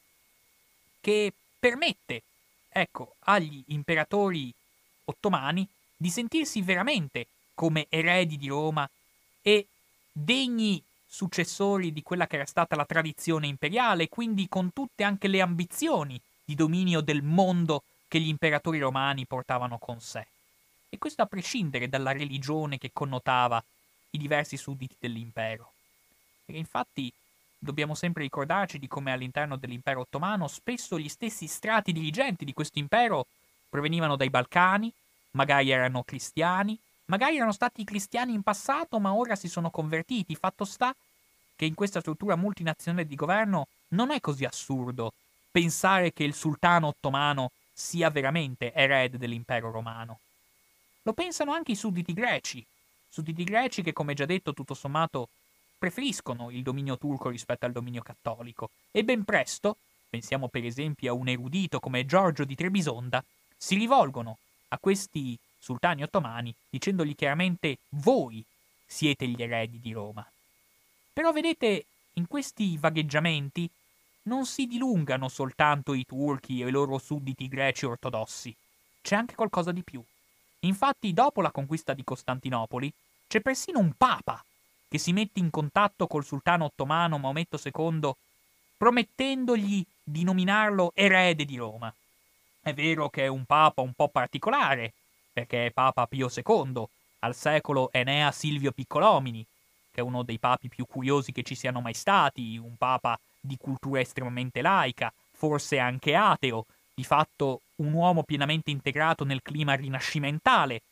che permette, ecco, agli imperatori ottomani di sentirsi veramente come eredi di Roma e degni successori di quella che era stata la tradizione imperiale, quindi con tutte anche le ambizioni di dominio del mondo che gli imperatori romani portavano con sé. E questo a prescindere dalla religione che connotava i diversi sudditi dell'impero. Perché infatti dobbiamo sempre ricordarci di come all'interno dell'impero ottomano spesso gli stessi strati dirigenti di questo impero provenivano dai Balcani, magari erano cristiani, magari erano stati cristiani in passato ma ora si sono convertiti. Fatto sta che in questa struttura multinazionale di governo non è così assurdo pensare che il sultano ottomano sia veramente erede dell'impero romano. Lo pensano anche i sudditi greci, sudditi greci che, come già detto, tutto sommato preferiscono il dominio turco rispetto al dominio cattolico, e ben presto, pensiamo per esempio a un erudito come Giorgio di Trebisonda, si rivolgono a questi sultani ottomani dicendogli chiaramente voi siete gli eredi di Roma. Però vedete, in questi vagheggiamenti non si dilungano soltanto i turchi e i loro sudditi greci ortodossi. C'è anche qualcosa di più. Infatti, dopo la conquista di Costantinopoli, c'è persino un papa che si mette in contatto col sultano ottomano Maometto II, promettendogli di nominarlo erede di Roma. È vero che è un papa un po' particolare, perché è Papa Pio II, al secolo Enea Silvio Piccolomini, che è uno dei papi più curiosi che ci siano mai stati, un papa di cultura estremamente laica, forse anche ateo, di fatto un uomo pienamente integrato nel clima rinascimentale,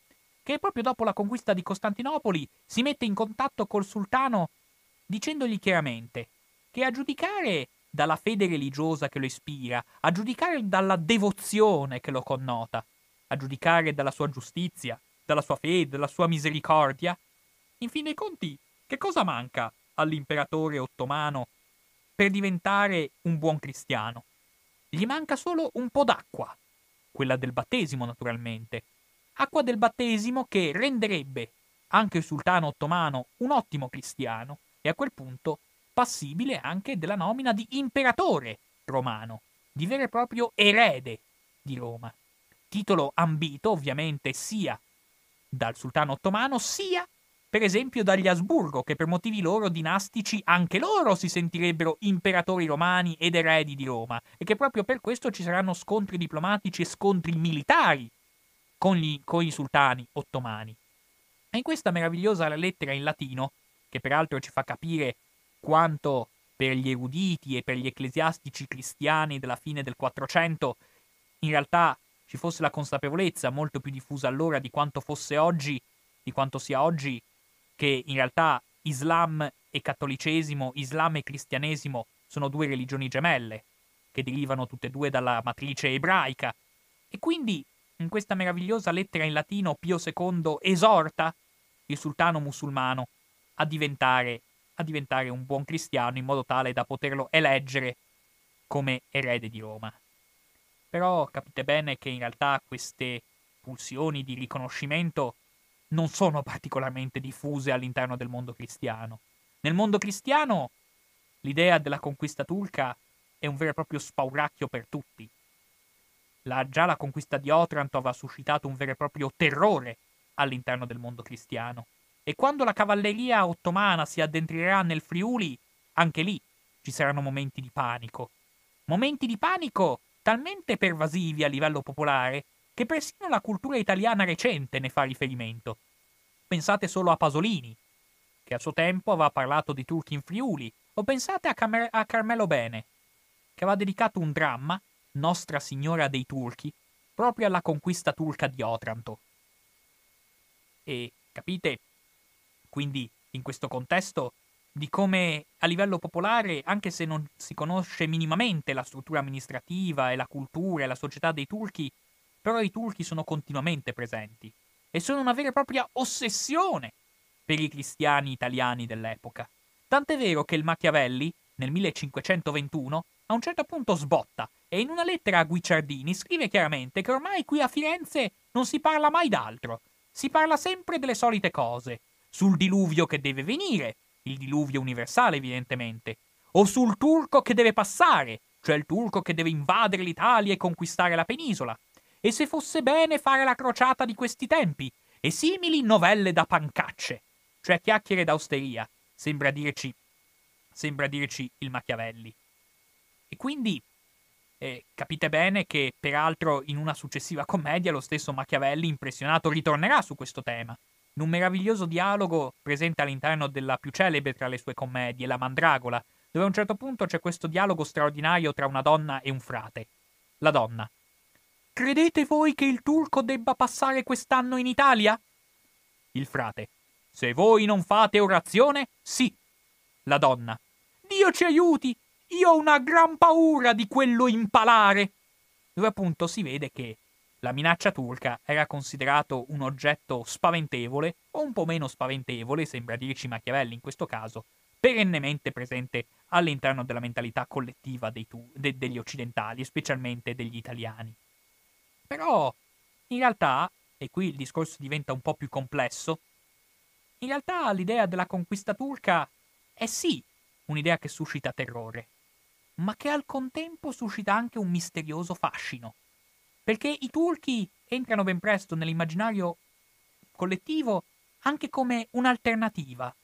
che proprio dopo la conquista di Costantinopoli si mette in contatto col sultano dicendogli chiaramente che a giudicare dalla fede religiosa che lo ispira, a giudicare dalla devozione che lo connota, a giudicare dalla sua giustizia, dalla sua fede, dalla sua misericordia, in fin dei conti, che cosa manca all'imperatore ottomano per diventare un buon cristiano. Gli manca solo un po' d'acqua, quella del battesimo naturalmente, acqua del battesimo che renderebbe anche il sultano ottomano un ottimo cristiano e a quel punto passibile anche della nomina di imperatore romano, di vero e proprio erede di Roma. Titolo ambito ovviamente sia dal sultano ottomano sia per esempio dagli Asburgo, che per motivi loro dinastici anche loro si sentirebbero imperatori romani ed eredi di Roma, e che proprio per questo ci saranno scontri diplomatici e scontri militari con, gli, con i sultani ottomani. E in questa meravigliosa lettera in latino, che peraltro ci fa capire quanto per gli eruditi e per gli ecclesiastici cristiani della fine del Quattrocento in realtà ci fosse la consapevolezza molto più diffusa allora di quanto fosse oggi, di quanto sia oggi che in realtà Islam e cattolicesimo, Islam e cristianesimo sono due religioni gemelle, che derivano tutte e due dalla matrice ebraica. E quindi, in questa meravigliosa lettera in latino, Pio II esorta il sultano musulmano a diventare, a diventare un buon cristiano in modo tale da poterlo eleggere come erede di Roma. Però capite bene che in realtà queste pulsioni di riconoscimento non sono particolarmente diffuse all'interno del mondo cristiano. Nel mondo cristiano l'idea della conquista turca è un vero e proprio spauracchio per tutti. La, già la conquista di Otranto aveva suscitato un vero e proprio terrore all'interno del mondo cristiano. E quando la cavalleria ottomana si addentrerà nel Friuli, anche lì ci saranno momenti di panico. Momenti di panico talmente pervasivi a livello popolare che persino la cultura italiana recente ne fa riferimento. Pensate solo a Pasolini, che a suo tempo aveva parlato di turchi in Friuli, o pensate a, Camer- a Carmelo Bene, che aveva dedicato un dramma, Nostra Signora dei Turchi, proprio alla conquista turca di Otranto. E capite, quindi, in questo contesto, di come a livello popolare, anche se non si conosce minimamente la struttura amministrativa e la cultura e la società dei turchi, però i turchi sono continuamente presenti e sono una vera e propria ossessione per i cristiani italiani dell'epoca. Tant'è vero che il Machiavelli, nel 1521, a un certo punto sbotta e in una lettera a Guicciardini scrive chiaramente che ormai qui a Firenze non si parla mai d'altro, si parla sempre delle solite cose, sul diluvio che deve venire, il diluvio universale evidentemente, o sul turco che deve passare, cioè il turco che deve invadere l'Italia e conquistare la penisola, e se fosse bene fare la crociata di questi tempi, e simili novelle da pancacce, cioè chiacchiere d'austeria, sembra dirci, sembra dirci il Machiavelli. E quindi eh, capite bene che, peraltro, in una successiva commedia lo stesso Machiavelli, impressionato, ritornerà su questo tema. In un meraviglioso dialogo presente all'interno della più celebre tra le sue commedie, La Mandragola, dove a un certo punto c'è questo dialogo straordinario tra una donna e un frate. La donna. Credete voi che il turco debba passare quest'anno in Italia? Il frate. Se voi non fate orazione, sì. La donna. Dio ci aiuti! Io ho una gran paura di quello impalare! Dove appunto si vede che la minaccia turca era considerato un oggetto spaventevole, o un po' meno spaventevole, sembra dirci Machiavelli in questo caso, perennemente presente all'interno della mentalità collettiva tu- de- degli occidentali, specialmente degli italiani. Però, in realtà, e qui il discorso diventa un po' più complesso, in realtà l'idea della conquista turca è sì un'idea che suscita terrore, ma che al contempo suscita anche un misterioso fascino. Perché i turchi entrano ben presto nell'immaginario collettivo anche come un'alternativa,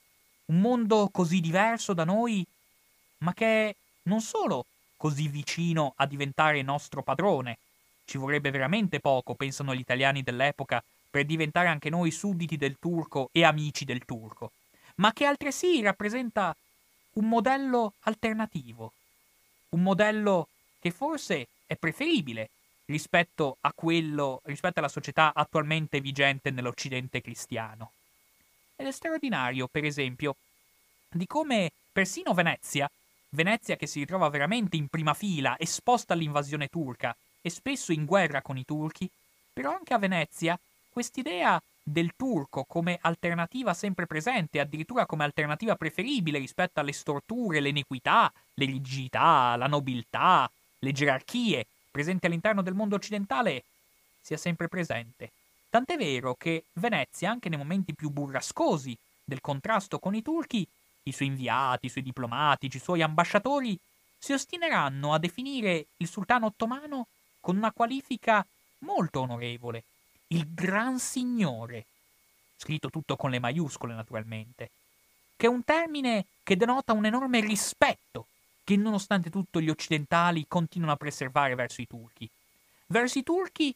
un mondo così diverso da noi, ma che è non solo così vicino a diventare nostro padrone, ci vorrebbe veramente poco, pensano gli italiani dell'epoca, per diventare anche noi sudditi del turco e amici del turco, ma che altresì rappresenta un modello alternativo, un modello che forse è preferibile rispetto a quello, rispetto alla società attualmente vigente nell'Occidente cristiano. Ed è straordinario, per esempio, di come persino Venezia, Venezia che si ritrova veramente in prima fila, esposta all'invasione turca, e spesso in guerra con i turchi, però anche a Venezia quest'idea del turco come alternativa sempre presente, addirittura come alternativa preferibile rispetto alle storture, le iniquità, le rigidità, la nobiltà, le gerarchie presenti all'interno del mondo occidentale, sia sempre presente. Tant'è vero che Venezia, anche nei momenti più burrascosi del contrasto con i turchi, i suoi inviati, i suoi diplomatici, i suoi ambasciatori si ostineranno a definire il sultano ottomano con una qualifica molto onorevole, il Gran Signore, scritto tutto con le maiuscole naturalmente, che è un termine che denota un enorme rispetto che nonostante tutto gli occidentali continuano a preservare verso i turchi, verso i turchi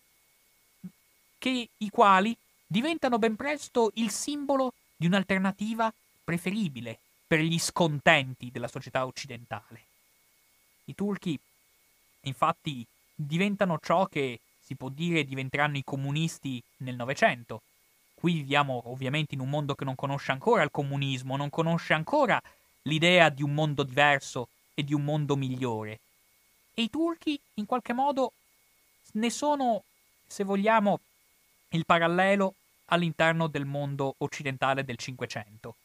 che, i quali diventano ben presto il simbolo di un'alternativa preferibile per gli scontenti della società occidentale. I turchi, infatti, diventano ciò che si può dire diventeranno i comunisti nel Novecento. Qui viviamo ovviamente in un mondo che non conosce ancora il comunismo, non conosce ancora l'idea di un mondo diverso e di un mondo migliore. E i turchi, in qualche modo, ne sono, se vogliamo, il parallelo all'interno del mondo occidentale del Cinquecento.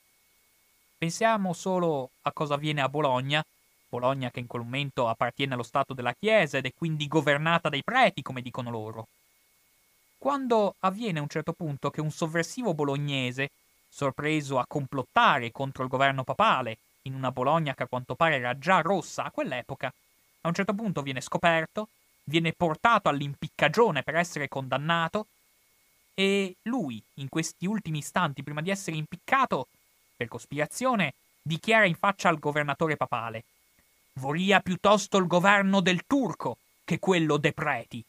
Pensiamo solo a cosa avviene a Bologna Polonia che in quel momento appartiene allo Stato della Chiesa ed è quindi governata dai preti, come dicono loro. Quando avviene a un certo punto che un sovversivo bolognese, sorpreso a complottare contro il governo papale, in una Bologna che a quanto pare era già rossa a quell'epoca, a un certo punto viene scoperto, viene portato all'impiccagione per essere condannato, e lui, in questi ultimi istanti prima di essere impiccato, per cospirazione, dichiara in faccia al governatore papale volia piuttosto il governo del turco che quello dei preti.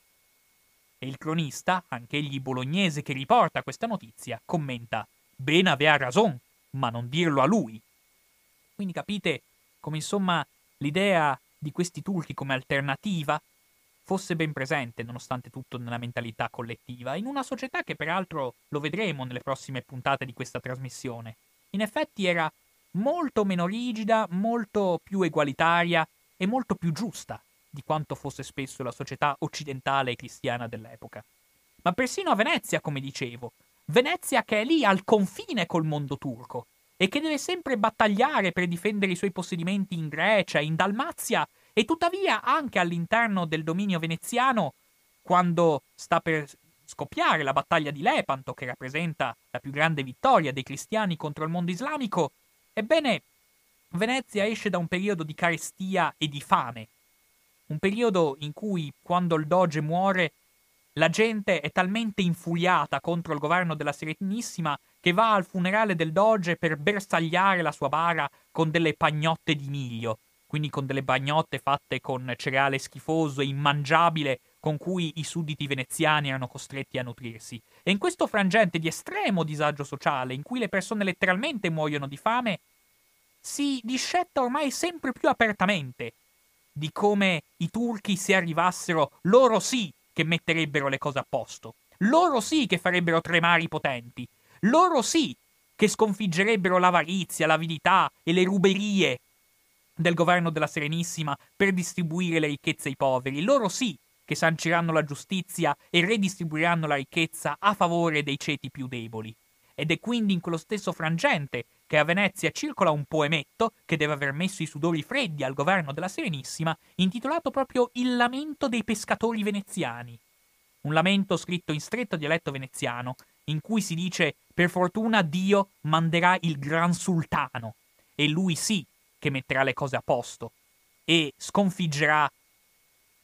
E il cronista, anch'egli bolognese che riporta questa notizia, commenta: Ben avea rason, ma non dirlo a lui. Quindi capite come insomma l'idea di questi turchi come alternativa fosse ben presente, nonostante tutto, nella mentalità collettiva, in una società che peraltro lo vedremo nelle prossime puntate di questa trasmissione. In effetti era molto meno rigida, molto più egualitaria e molto più giusta di quanto fosse spesso la società occidentale e cristiana dell'epoca. Ma persino a Venezia, come dicevo, Venezia che è lì al confine col mondo turco e che deve sempre battagliare per difendere i suoi possedimenti in Grecia, in Dalmazia e tuttavia anche all'interno del dominio veneziano quando sta per scoppiare la battaglia di Lepanto che rappresenta la più grande vittoria dei cristiani contro il mondo islamico, Ebbene, Venezia esce da un periodo di carestia e di fame, un periodo in cui, quando il doge muore, la gente è talmente infuriata contro il governo della Serenissima che va al funerale del doge per bersagliare la sua bara con delle pagnotte di miglio, quindi con delle bagnotte fatte con cereale schifoso e immangiabile con cui i sudditi veneziani erano costretti a nutrirsi. E in questo frangente di estremo disagio sociale, in cui le persone letteralmente muoiono di fame, si discetta ormai sempre più apertamente di come i turchi se arrivassero, loro sì che metterebbero le cose a posto, loro sì che farebbero tremare i potenti, loro sì che sconfiggerebbero l'avarizia, l'avidità e le ruberie del governo della Serenissima per distribuire le ricchezze ai poveri, loro sì che sanciranno la giustizia e redistribuiranno la ricchezza a favore dei ceti più deboli. Ed è quindi in quello stesso frangente che a Venezia circola un poemetto che deve aver messo i sudori freddi al governo della Serenissima, intitolato proprio Il lamento dei pescatori veneziani. Un lamento scritto in stretto dialetto veneziano, in cui si dice per fortuna Dio manderà il gran sultano, e lui sì che metterà le cose a posto, e sconfiggerà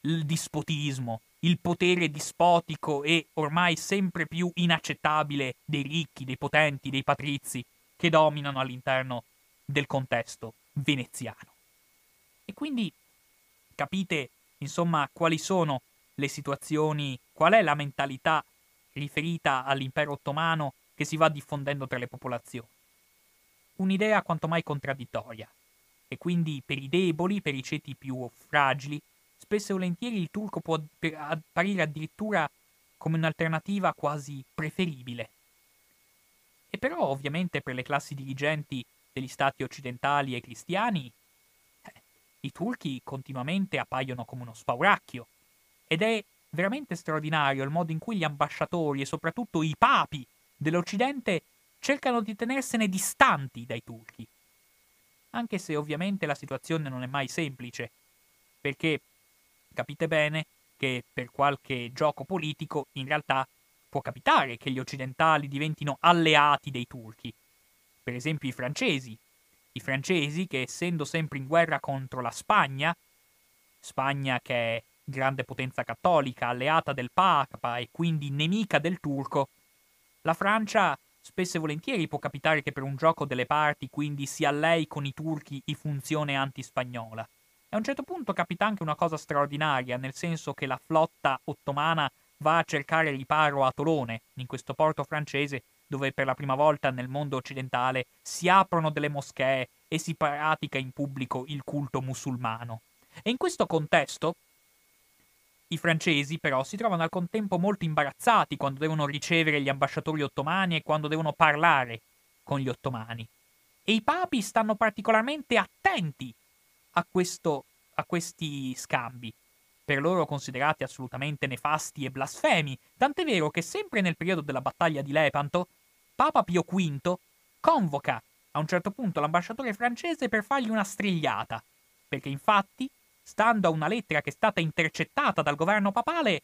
il dispotismo, il potere dispotico e ormai sempre più inaccettabile dei ricchi, dei potenti, dei patrizi che dominano all'interno del contesto veneziano. E quindi capite, insomma, quali sono le situazioni, qual è la mentalità riferita all'impero ottomano che si va diffondendo tra le popolazioni. Un'idea quanto mai contraddittoria, e quindi per i deboli, per i ceti più fragili, Spesso e volentieri il turco può apparire addirittura come un'alternativa quasi preferibile. E però ovviamente per le classi dirigenti degli stati occidentali e cristiani, eh, i turchi continuamente appaiono come uno spauracchio. Ed è veramente straordinario il modo in cui gli ambasciatori e soprattutto i papi dell'Occidente cercano di tenersene distanti dai turchi. Anche se ovviamente la situazione non è mai semplice, perché Capite bene che per qualche gioco politico in realtà può capitare che gli occidentali diventino alleati dei turchi. Per esempio i francesi. I francesi che essendo sempre in guerra contro la Spagna, Spagna che è grande potenza cattolica, alleata del Papa e quindi nemica del turco, la Francia spesso e volentieri può capitare che per un gioco delle parti quindi si allei con i turchi in funzione antispagnola a un certo punto capita anche una cosa straordinaria, nel senso che la flotta ottomana va a cercare riparo a Tolone, in questo porto francese dove per la prima volta nel mondo occidentale si aprono delle moschee e si pratica in pubblico il culto musulmano. E in questo contesto i francesi però si trovano al contempo molto imbarazzati quando devono ricevere gli ambasciatori ottomani e quando devono parlare con gli ottomani. E i papi stanno particolarmente attenti a, questo, a questi scambi, per loro considerati assolutamente nefasti e blasfemi, tant'è vero che sempre nel periodo della battaglia di Lepanto, Papa Pio V convoca a un certo punto l'ambasciatore francese per fargli una strigliata, perché infatti, stando a una lettera che è stata intercettata dal governo papale,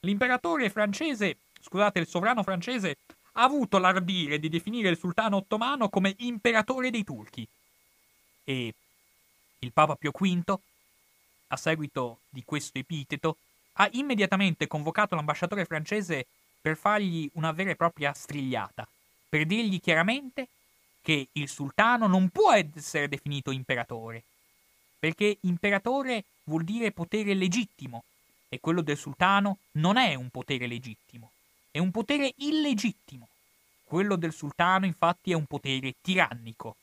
l'imperatore francese, scusate, il sovrano francese, ha avuto l'ardire di definire il sultano ottomano come imperatore dei turchi. E il Papa Pio V, a seguito di questo epiteto, ha immediatamente convocato l'ambasciatore francese per fargli una vera e propria strigliata, per dirgli chiaramente che il sultano non può essere definito imperatore, perché imperatore vuol dire potere legittimo e quello del sultano non è un potere legittimo, è un potere illegittimo. Quello del sultano infatti è un potere tirannico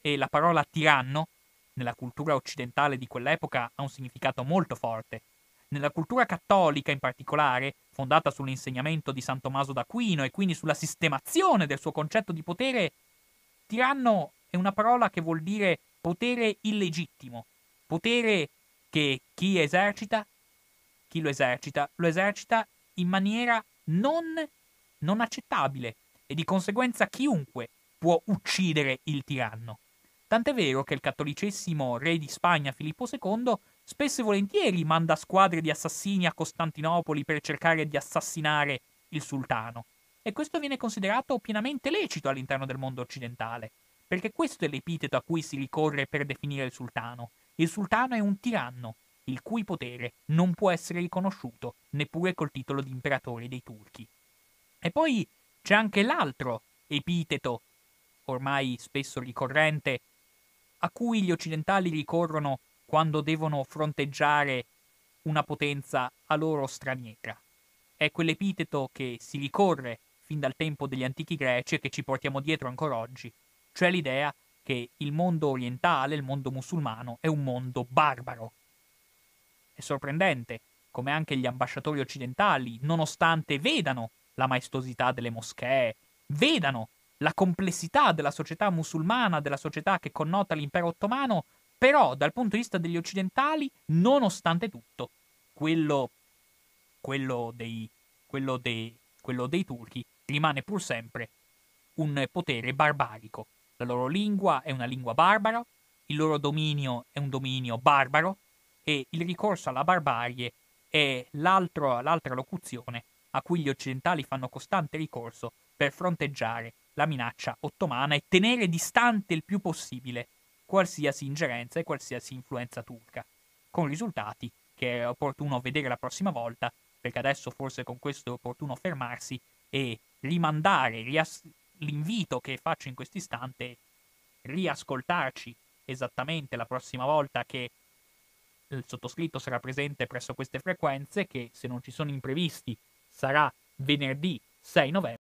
e la parola tiranno nella cultura occidentale di quell'epoca ha un significato molto forte. Nella cultura cattolica in particolare, fondata sull'insegnamento di San Tommaso d'Aquino e quindi sulla sistemazione del suo concetto di potere, tiranno è una parola che vuol dire potere illegittimo, potere che chi esercita, chi lo esercita, lo esercita in maniera non, non accettabile e di conseguenza chiunque può uccidere il tiranno. Tant'è vero che il cattolicesimo re di Spagna Filippo II spesso e volentieri manda squadre di assassini a Costantinopoli per cercare di assassinare il sultano. E questo viene considerato pienamente lecito all'interno del mondo occidentale, perché questo è l'epiteto a cui si ricorre per definire il sultano. Il sultano è un tiranno, il cui potere non può essere riconosciuto neppure col titolo di imperatore dei turchi. E poi c'è anche l'altro epiteto, ormai spesso ricorrente, a cui gli occidentali ricorrono quando devono fronteggiare una potenza a loro straniera. È quell'epiteto che si ricorre fin dal tempo degli antichi greci e che ci portiamo dietro ancora oggi, cioè l'idea che il mondo orientale, il mondo musulmano, è un mondo barbaro. È sorprendente come anche gli ambasciatori occidentali, nonostante vedano la maestosità delle moschee, vedano la complessità della società musulmana, della società che connota l'impero ottomano, però dal punto di vista degli occidentali, nonostante tutto, quello, quello, dei, quello, dei, quello dei turchi rimane pur sempre un potere barbarico. La loro lingua è una lingua barbara, il loro dominio è un dominio barbaro e il ricorso alla barbarie è l'altra locuzione a cui gli occidentali fanno costante ricorso per fronteggiare la minaccia ottomana e tenere distante il più possibile qualsiasi ingerenza e qualsiasi influenza turca, con risultati che è opportuno vedere la prossima volta, perché adesso forse con questo è opportuno fermarsi e rimandare rias- l'invito che faccio in questo istante, riascoltarci esattamente la prossima volta che il sottoscritto sarà presente presso queste frequenze, che se non ci sono imprevisti sarà venerdì 6 novembre.